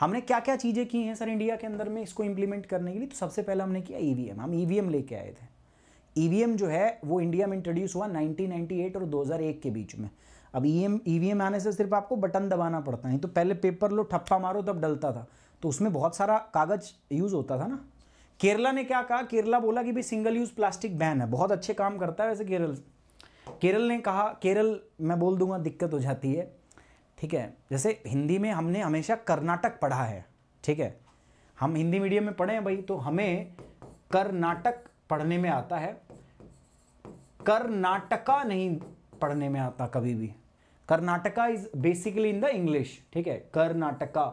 हमने क्या क्या चीज़ें की हैं सर इंडिया के अंदर में इसको इम्प्लीमेंट करने के लिए तो सबसे पहले हमने किया ईवीएम e हम ईवीएम e लेके आए थे ई e जो है वो इंडिया में इंट्रोड्यूस हुआ 1998 और 2001 के बीच में अब ई ईवीएम आने से सिर्फ आपको बटन दबाना पड़ता है तो पहले पेपर लो ठप्पा मारो तब डलता था तो उसमें बहुत सारा कागज़ यूज़ होता था ना केरला ने क्या कहा केरला बोला कि भाई सिंगल यूज़ प्लास्टिक बैन है बहुत अच्छे काम करता है वैसे केरल केरल ने कहा केरल मैं बोल दूंगा दिक्कत हो जाती है ठीक है जैसे हिंदी में हमने हमेशा कर्नाटक पढ़ा है ठीक है हम हिंदी मीडियम में पढ़े हैं भाई तो हमें कर्नाटक पढ़ने में आता है कर्नाटका नहीं पढ़ने में आता कभी भी Karnataka is basically in the English ठीक है कर्नाटका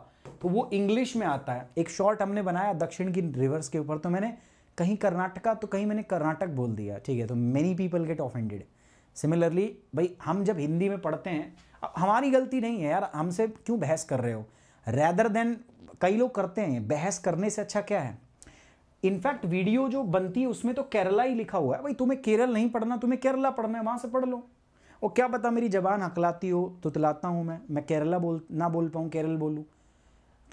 तो वो इंग्लिश में आता है एक शॉर्ट हमने बनाया दक्षिण की रिवर्स के ऊपर तो मैंने कहीं कर्नाटका तो कहीं मैंने कर्नाटक बोल दिया ठीक है तो many people get offended similarly भाई हम जब हिंदी में पढ़ते हैं अब हमारी गलती नहीं है यार हमसे क्यों बहस कर रहे हो रैदर देन कई लोग करते हैं बहस करने से अच्छा क्या है इनफैक्ट वीडियो जो बनती है उसमें तो केरला ही लिखा हुआ है भाई तुम्हें केरल नहीं पढ़ना तुम्हें केरला पढ़ना है वहाँ से पढ़ लो और क्या पता मेरी जबान हकलाती हो तलाता हूँ मैं मैं केरला बोल ना बोल पाऊँ केरल बोलूँ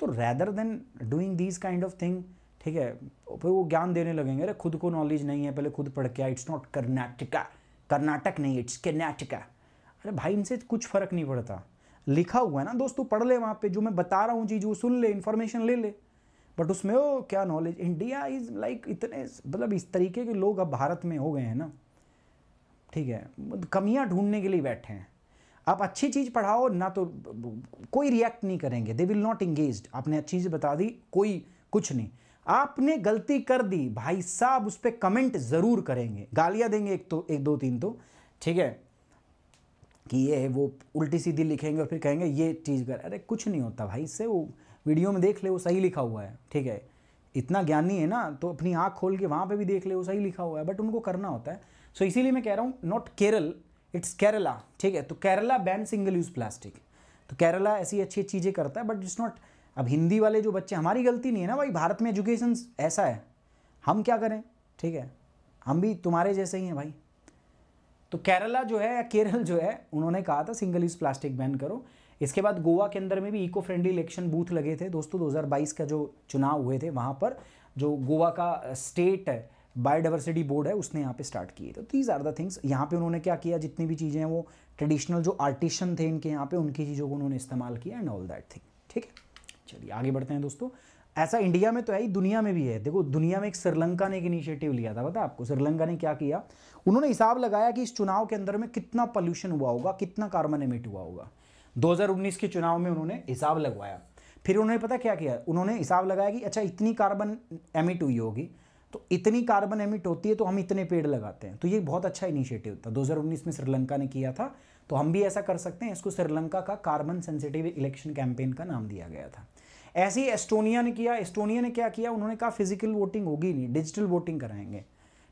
तो rather than doing these kind of thing ठीक है फिर वो ज्ञान देने लगेंगे अरे खुद को नॉलेज नहीं है पहले खुद पढ़ के इट्स नॉट कर्नाटका कर्नाटक नहीं इट्स कर्नाटका अरे भाई इनसे कुछ फ़र्क नहीं पड़ता लिखा हुआ है ना दोस्तों पढ़ ले वहाँ पे जो मैं बता रहा हूँ चीज़ वो सुन ले इन्फॉर्मेशन ले ले बट उसमें ओ क्या नॉलेज इंडिया इज़ लाइक इतने मतलब इस तरीके के लोग अब भारत में हो गए हैं ना ठीक है कमियाँ ढूंढने के लिए बैठे हैं आप अच्छी चीज़ पढ़ाओ ना तो कोई रिएक्ट नहीं करेंगे दे विल नॉट इंगेज आपने अच्छी चीज़ बता दी कोई कुछ नहीं आपने गलती कर दी भाई साहब उस पर कमेंट ज़रूर करेंगे गालियाँ देंगे एक तो एक दो तीन तो ठीक है कि ये वो उल्टी सीधी लिखेंगे और फिर कहेंगे ये चीज़ कर अरे कुछ नहीं होता भाई इससे वो वीडियो में देख ले वो सही लिखा हुआ है ठीक है इतना ज्ञानी है ना तो अपनी आँख खोल के वहाँ पे भी देख ले वो सही लिखा हुआ है बट उनको करना होता है सो so इसीलिए मैं कह रहा हूँ नॉट केरल इट्स केरला ठीक है तो Kerala ban single use plastic तो केरला ऐसी अच्छी अच्छी चीज़ें करता है बट इट्स नॉट अब हिंदी वाले जो बच्चे हमारी गलती नहीं है ना भाई भारत में एजुकेशन ऐसा है हम क्या करें ठीक है हम भी तुम्हारे जैसे ही हैं भाई तो केरला जो है या केरल जो है उन्होंने कहा था सिंगल यूज़ प्लास्टिक बैन करो इसके बाद गोवा के अंदर में भी इको फ्रेंडली इलेक्शन बूथ लगे थे दोस्तों 2022 का जो चुनाव हुए थे वहाँ पर जो गोवा का स्टेट है बायोडाइवर्सिटी बोर्ड है उसने यहाँ पे स्टार्ट किए तो दीज आर द थिंग्स यहाँ पे उन्होंने क्या किया जितनी भी चीज़ें हैं वो ट्रेडिशनल जो आर्टिशन थे इनके यहाँ पे उनकी चीज़ों को उन्होंने इस्तेमाल किया एंड ऑल दैट थिंग ठीक है चलिए आगे बढ़ते हैं दोस्तों ऐसा इंडिया में तो है ही दुनिया में भी है देखो दुनिया में एक श्रीलंका ने एक इनिशिएटिव लिया था पता आपको श्रीलंका ने क्या किया उन्होंने हिसाब लगाया कि इस चुनाव के अंदर में कितना पॉल्यूशन हुआ होगा कितना कार्बन एमिट हुआ होगा 2019 के चुनाव में उन्होंने हिसाब लगवाया फिर उन्होंने पता क्या किया उन्होंने हिसाब लगाया कि अच्छा इतनी कार्बन एमिट हुई होगी तो इतनी कार्बन एमिट होती है तो हम इतने पेड़ लगाते हैं तो ये बहुत अच्छा इनिशिएटिव था 2019 में श्रीलंका ने किया था तो हम भी ऐसा कर सकते हैं इसको श्रीलंका का कार्बन सेंसिटिव इलेक्शन कैंपेन का नाम दिया गया था ऐसे ही एस्टोनिया ने किया एस्टोनिया ने क्या किया उन्होंने कहा फिजिकल वोटिंग होगी नहीं डिजिटल वोटिंग कराएंगे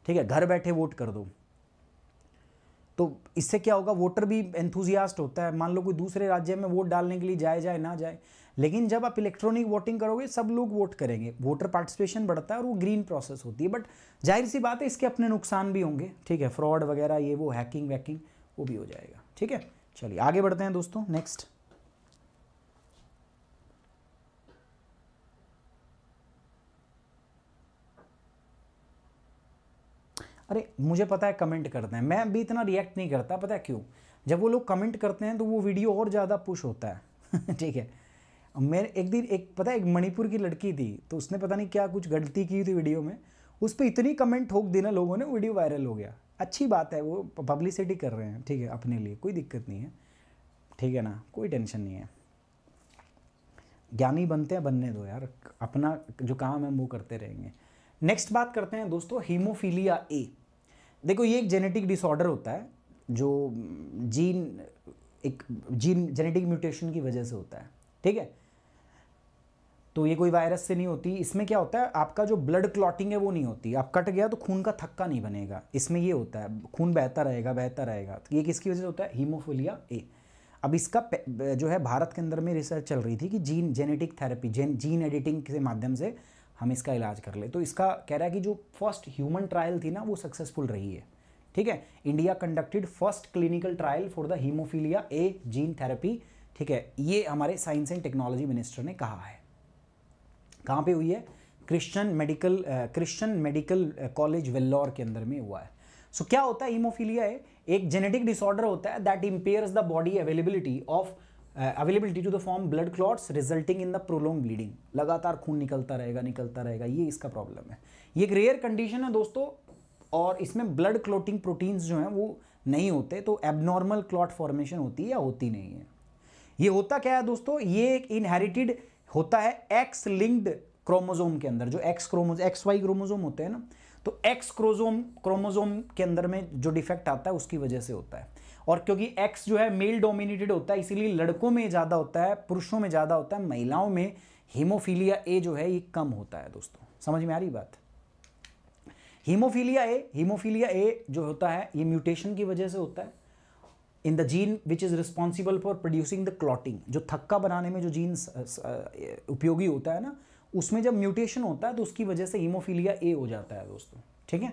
ठीक है घर बैठे वोट कर दो तो इससे क्या होगा वोटर भी एंथुजियास्ट होता है मान लो कोई दूसरे राज्य में वोट डालने के लिए जाए जाए ना जाए लेकिन जब आप इलेक्ट्रॉनिक वोटिंग करोगे सब लोग वोट करेंगे वोटर पार्टिसिपेशन बढ़ता है और वो ग्रीन प्रोसेस होती है बट जाहिर सी बात है इसके अपने नुकसान भी होंगे ठीक है फ्रॉड वगैरह ये वो हैकिंग वैकिंग वो भी हो जाएगा ठीक है चलिए आगे बढ़ते हैं दोस्तों नेक्स्ट अरे मुझे पता है कमेंट करते हैं मैं भी इतना रिएक्ट नहीं करता पता है क्यों जब वो लोग कमेंट करते हैं तो वो वीडियो और ज़्यादा पुश होता है [laughs] ठीक है मैंने एक दिन एक पता है एक मणिपुर की लड़की थी तो उसने पता नहीं क्या कुछ गलती की थी वीडियो में उस पर इतनी कमेंट ठोक दी ना लोगों ने वीडियो वायरल हो गया अच्छी बात है वो पब्लिसिटी कर रहे हैं ठीक है अपने लिए कोई दिक्कत नहीं है ठीक है ना कोई टेंशन नहीं है ज्ञानी बनते हैं बनने दो यार अपना जो काम है वो करते रहेंगे नेक्स्ट बात करते हैं दोस्तों हीमोफीलिया ए देखो ये एक जेनेटिक डिसऑर्डर होता है जो जीन एक जीन जेनेटिक म्यूटेशन की वजह से होता है ठीक है तो ये कोई वायरस से नहीं होती इसमें क्या होता है आपका जो ब्लड क्लॉटिंग है वो नहीं होती आप कट गया तो खून का थक्का नहीं बनेगा इसमें ये होता है खून बहता रहेगा बहता रहेगा तो ये किसकी वजह से होता है हीमोफिलिया ए अब इसका जो है भारत के अंदर में रिसर्च चल रही थी कि जीन जेनेटिक थेरेपी जेन जीन एडिटिंग के माध्यम से हम इसका इलाज कर ले तो इसका कह रहा है कि जो फर्स्ट ह्यूमन ट्रायल थी ना वो सक्सेसफुल रही है ठीक है India conducted first clinical trial for the haemophilia A gene therapy ठीक है ये हमारे साइंस एंड टेक्नोलॉजी मिनिस्टर ने कहा है कहाँ पे हुई है Christian medical Christian medical college Vellore के अंदर में हुआ है सो so, क्या होता है हीमोफीलिया है एक जेनेटिक डिसऑर्डर होता है that impairs the body availability of availability to the form blood clots resulting in the prolong bleeding लगातार खून निकलता रहेगा निकलता रहेगा ये इसका प्रॉब्लम है ये एक रेयर कंडीशन है दोस्तों और इसमें ब्लड क्लोटिंग प्रोटीन्स जो हैं वो नहीं होते तो एबनॉर्मल क्लॉट फॉर्मेशन होती है या होती नहीं है ये होता क्या है दोस्तों ये एक इनहेरिटेड होता है एक्स लिंक्ड क्रोमोजोम के अंदर जो X chromosome X Y chromosome होते हैं ना तो एक्स क्रोजोम क्रोमोजोम के अंदर में जो डिफेक्ट आता है उसकी वजह से होता है और क्योंकि एक्स जो है मेल डोमिनेटेड होता है इसीलिए लड़कों में ज़्यादा होता है पुरुषों में ज़्यादा होता है महिलाओं में हीमोफीलिया ए जो है ये कम होता है दोस्तों समझ में आ रही बात हीमोफीलिया ए हीमोफीलिया ए जो होता है ये म्यूटेशन की वजह से होता है in the gene which is responsible for producing the clotting जो थक्का बनाने में जो जीन उपयोगी होता है ना उसमें जब म्यूटेशन होता है तो उसकी वजह से हीमोफीलिया ए हो जाता है दोस्तों ठीक है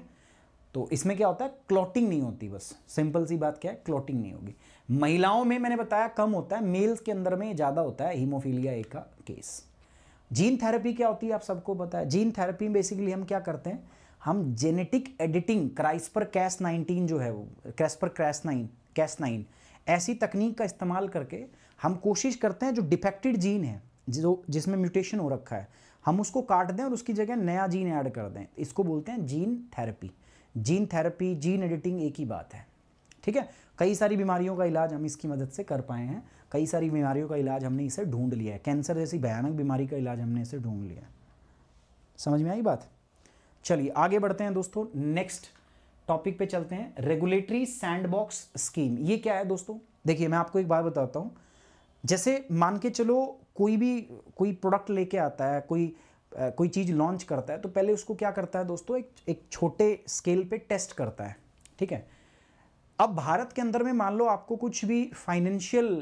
तो इसमें क्या होता है क्लॉटिंग नहीं होती बस सिंपल सी बात क्या है क्लॉटिंग नहीं होगी महिलाओं में मैंने बताया कम होता है मेल्स के अंदर में ज़्यादा होता है हीमोफीलिया ए का केस जीन थेरेपी क्या होती है आप सबको पता है जीन थेरेपी में बेसिकली हम क्या करते हैं हम genetic editing CRISPR Cas nineteen जो है वो क्रैसपर क्रैस नाइन कैसनाइन ऐसी तकनीक का इस्तेमाल करके हम कोशिश करते हैं जो डिफेक्टेड जीन है जो जिसमें म्यूटेशन हो रखा है हम उसको काट दें और उसकी जगह नया जीन ऐड कर दें इसको बोलते हैं gene therapy gene therapy gene editing एक ही बात है ठीक है कई सारी बीमारियों का इलाज हम इसकी मदद से कर पाए हैं कई सारी बीमारियों का इलाज हमने इसे ढूंढ लिया है कैंसर जैसी भयानक बीमारी का इलाज हमने इसे ढूंढ लिया है समझ में आई बात चलिए आगे बढ़ते हैं दोस्तों नेक्स्ट टॉपिक पे चलते हैं रेगुलेटरी सैंडबॉक्स स्कीम ये क्या है दोस्तों देखिए मैं आपको एक बात बताता हूँ जैसे मान के चलो कोई भी कोई प्रोडक्ट लेके आता है कोई कोई चीज़ लॉन्च करता है तो पहले उसको क्या करता है दोस्तों एक एक छोटे स्केल पे टेस्ट करता है ठीक है अब भारत के अंदर में मान लो आपको कुछ भी फाइनेंशियल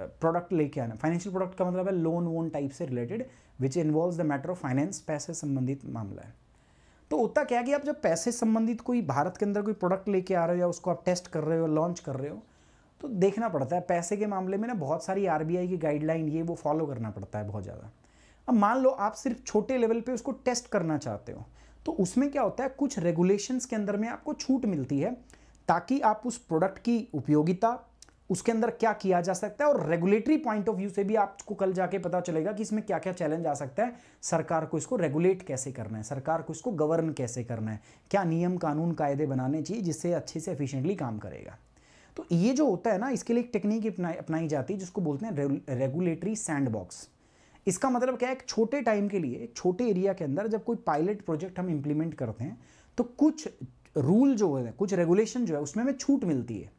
प्रोडक्ट लेके आना फाइनेंशियल प्रोडक्ट का मतलब है लोन वोन टाइप से related which involve the matter of finance पैसे संबंधित मामला है तो होता क्या है कि आप जब पैसे संबंधित कोई भारत के अंदर कोई प्रोडक्ट लेके आ रहे हो या उसको आप टेस्ट कर रहे हो लॉन्च कर रहे हो तो देखना पड़ता है पैसे के मामले में ना बहुत सारी आर की गाइडलाइन ये वो फॉलो करना पड़ता है बहुत ज़्यादा अब मान लो आप सिर्फ छोटे लेवल पे उसको टेस्ट करना चाहते हो तो उसमें क्या होता है कुछ रेगुलेशंस के अंदर में आपको छूट मिलती है ताकि आप उस प्रोडक्ट की उपयोगिता उसके अंदर क्या किया जा सकता है और रेगुलेटरी पॉइंट ऑफ व्यू से भी आपको कल जाके पता चलेगा कि इसमें क्या क्या चैलेंज आ सकता है सरकार को इसको रेगुलेट कैसे करना है सरकार को इसको गवर्न कैसे करना है क्या नियम कानून कायदे बनाने चाहिए जिससे अच्छे से एफिशिएंटली काम करेगा तो ये जो होता है ना इसके लिए एक टेक्निक अपनाई जाती है जिसको बोलते हैं रेगुलेटरी सैंड बॉक्स इसका मतलब क्या है एक छोटे टाइम के लिए छोटे एरिया के अंदर जब कोई पायलट प्रोजेक्ट हम इम्प्लीमेंट करते हैं तो कुछ रूल जो है कुछ रेगुलेशन जो है उसमें हमें छूट मिलती है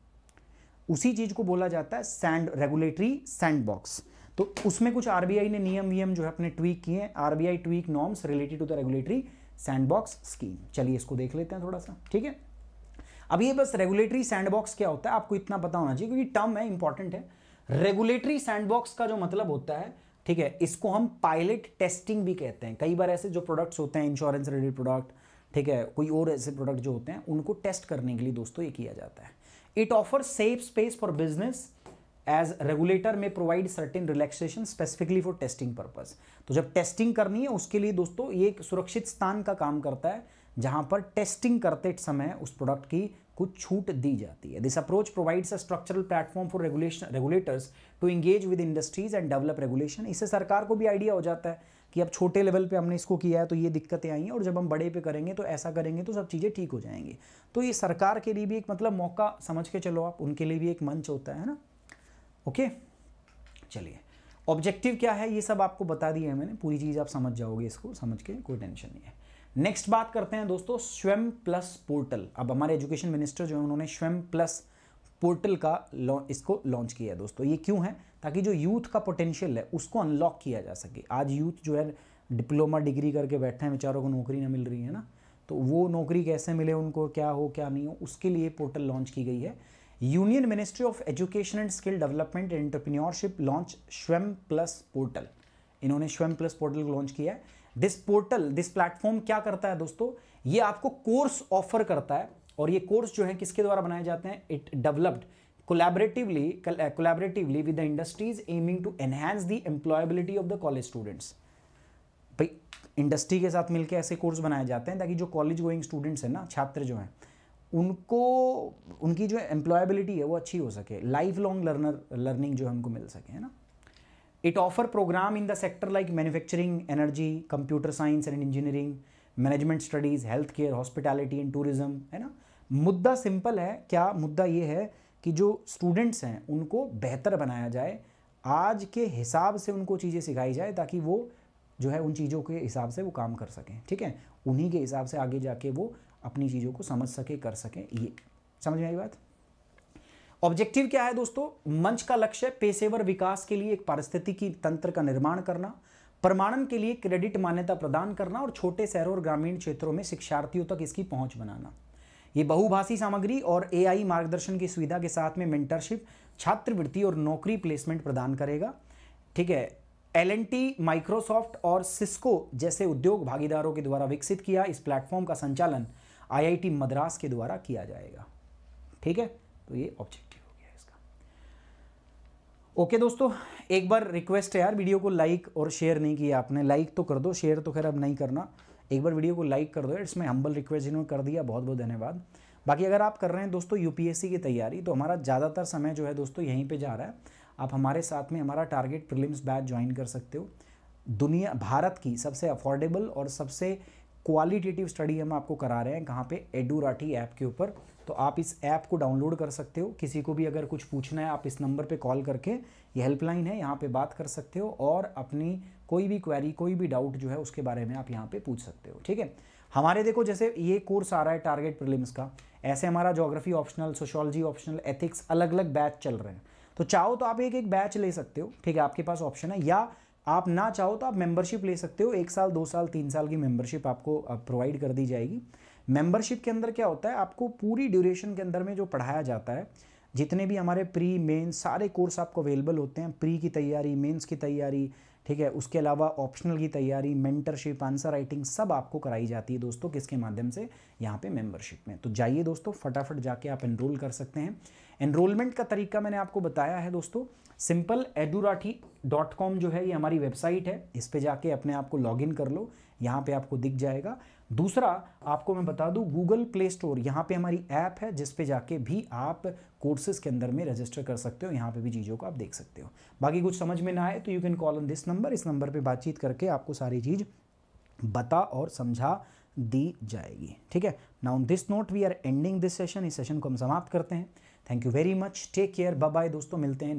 उसी चीज़ को बोला जाता है सैंड रेगुलेटरी सैंड बॉक्स तो उसमें कुछ आरबीआई ने नियम वियम जो है अपने ट्वीक किए हैं RBI tweak norms related to the regulatory sandbox scheme चलिए इसको देख लेते हैं थोड़ा सा ठीक है अब ये बस रेगुलेटरी सैंडबॉक्स क्या होता है आपको इतना पता होना चाहिए क्योंकि टर्म है इंपॉर्टेंट है रेगुलेटरी सैंडबॉक्स का जो मतलब होता है ठीक है इसको हम पायलट टेस्टिंग भी कहते हैं कई बार ऐसे जो प्रोडक्ट्स होते हैं इंश्योरेंस रिलेटेड प्रोडक्ट ठीक है कोई और ऐसे प्रोडक्ट जो होते हैं उनको टेस्ट करने के लिए दोस्तों ये किया जाता है it offer safe space for business as regulator में provide certain relaxation specifically for testing purpose तो जब टेस्टिंग करनी है उसके लिए दोस्तों ये एक सुरक्षित स्थान का काम करता है जहां पर टेस्टिंग करते समय उस प्रोडक्ट की कुछ छूट दी जाती है this approach provides a structural platform for regulation regulators to engage with industries and develop regulation इससे सरकार को भी आइडिया हो जाता है कि अब छोटे लेवल पे हमने इसको किया है तो ये दिक्कतें आई हैं और जब हम बड़े पे करेंगे तो ऐसा करेंगे तो सब चीज़ें ठीक हो जाएंगे तो ये सरकार के लिए भी एक मतलब मौका समझ के चलो आप उनके लिए भी एक मंच होता है ना ओके चलिए ऑब्जेक्टिव क्या है ये सब आपको बता दिया है मैंने पूरी चीज़ आप समझ जाओगे इसको समझ के कोई टेंशन नहीं है नेक्स्ट बात करते हैं दोस्तों स्वयं प्लस पोर्टल अब हमारे एजुकेशन मिनिस्टर जो है उन्होंने स्वयं प्लस पोर्टल का लॉ इसको लॉन्च किया है दोस्तों ये क्यों है ताकि जो यूथ का पोटेंशियल है उसको अनलॉक किया जा सके आज यूथ जो है डिप्लोमा डिग्री करके बैठे हैं बेचारों को नौकरी ना मिल रही है ना तो वो नौकरी कैसे मिले उनको क्या हो क्या नहीं हो उसके लिए पोर्टल लॉन्च की गई है union ministry of education and skill development and entrepreneurship launch Swayam plus portal इन्होंने स्वयं प्लस पोर्टल को लॉन्च किया है दिस पोर्टल दिस प्लेटफॉर्म क्या करता है दोस्तों ये आपको कोर्स ऑफर करता है और ये कोर्स जो है किसके द्वारा बनाए जाते हैं it developed collaboratively, uh, collaboratively with the industries aiming to enhance the employability of the college students. भाई इंडस्ट्री के साथ मिलकर ऐसे कोर्स बनाए जाते हैं ताकि जो कॉलेज गोइंग स्टूडेंट्स हैं ना छात्र जो हैं उनको उनकी जो एम्प्लॉयबिलिटी है वो अच्छी हो सके लाइफ लॉन्ग लर्नर लर्निंग जो हमको मिल सके है ना it offer program in the sector like manufacturing energy computer science and engineering management studies health care hospitality and tourism है ना मुद्दा सिंपल है क्या मुद्दा ये है कि जो स्टूडेंट्स हैं उनको बेहतर बनाया जाए आज के हिसाब से उनको चीज़ें सिखाई जाए ताकि वो जो है उन चीज़ों के हिसाब से वो काम कर सकें ठीक है उन्हीं के हिसाब से आगे जाके वो अपनी चीज़ों को समझ सके कर सकें ये समझ में आई बात ऑब्जेक्टिव क्या है दोस्तों मंच का लक्ष्य पेशेवर विकास के लिए एक पारिस्थितिकी तंत्र का निर्माण करना प्रमाणन के लिए क्रेडिट मान्यता प्रदान करना और छोटे शहरों और ग्रामीण क्षेत्रों में शिक्षार्थियों तक इसकी पहुंच बनाना ये बहुभाषी सामग्री और एआई मार्गदर्शन की सुविधा के साथ में मेंटरशिप छात्रवृत्ति और नौकरी प्लेसमेंट प्रदान करेगा ठीक है एल माइक्रोसॉफ्ट और सिस्को जैसे उद्योग भागीदारों के द्वारा विकसित किया इस प्लेटफॉर्म का संचालन आईआईटी मद्रास के द्वारा किया जाएगा ठीक है तो ये ऑब्जेक्टिव हो गया इसका ओके दोस्तों एक बार रिक्वेस्ट है यार वीडियो को लाइक और शेयर नहीं किया आपने लाइक तो कर दो शेयर तो खैर अब नहीं करना एक बार वीडियो को लाइक कर दो इसमें हम्बल रिक्वेस्ट जिन्होंने कर दिया बहुत बहुत धन्यवाद बाकी अगर आप कर रहे हैं दोस्तों यूपीएससी की तैयारी तो हमारा ज़्यादातर समय जो है दोस्तों यहीं पे जा रहा है आप हमारे साथ में हमारा टारगेट प्रिलिम्स बैच ज्वाइन कर सकते हो दुनिया भारत की सबसे अफोर्डेबल और सबसे क्वालिटेटिव स्टडी हम आपको करा रहे हैं कहाँ पे एडूराठी ऐप के ऊपर तो आप इस ऐप को डाउनलोड कर सकते हो किसी को भी अगर कुछ पूछना है आप इस नंबर पे कॉल करके ये हेल्पलाइन है यहाँ पे बात कर सकते हो और अपनी कोई भी क्वेरी कोई भी डाउट जो है उसके बारे में आप यहाँ पे पूछ सकते हो ठीक है हमारे देखो जैसे ये कोर्स आ रहा है टारगेट प्रिलिम्स का ऐसे हमारा geography optional sociology optional ethics अलग अलग बैच चल रहे हैं तो चाहो तो आप एक एक बैच ले सकते हो ठीक है आपके पास ऑप्शन है या आप ना चाहो तो आप मेंबरशिप ले सकते हो एक साल दो साल तीन साल की मेंबरशिप आपको प्रोवाइड कर दी जाएगी मेंबरशिप के अंदर क्या होता है आपको पूरी ड्यूरेशन के अंदर में जो पढ़ाया जाता है जितने भी हमारे प्री मेन्स सारे कोर्स आपको अवेलेबल होते हैं प्री की तैयारी मेंस की तैयारी ठीक है उसके अलावा ऑप्शनल की तैयारी मेंटरशिप आंसर राइटिंग सब आपको कराई जाती है दोस्तों किसके माध्यम से यहाँ पे मेंबरशिप में तो जाइए दोस्तों फटाफट जाके आप एनरोल कर सकते हैं एनरोलमेंट का तरीका मैंने आपको बताया है दोस्तों सिंपल एडूराठी डॉट कॉम जो है ये हमारी वेबसाइट है इस पर जाके अपने आप को लॉग इन कर लो यहाँ पर आपको दिख जाएगा दूसरा आपको मैं बता दूं गूगल प्ले स्टोर यहाँ पे हमारी ऐप है जिस पे जाके भी आप कोर्सेज के अंदर में रजिस्टर कर सकते हो यहाँ पे भी चीज़ों को आप देख सकते हो बाकी कुछ समझ में ना आए तो you can call on this number इस नंबर पे बातचीत करके आपको सारी चीज़ बता और समझा दी जाएगी ठीक है ना on this note we are ending this session इस सेशन को हम समाप्त करते हैं thank you very much take care bye bye दोस्तों मिलते हैं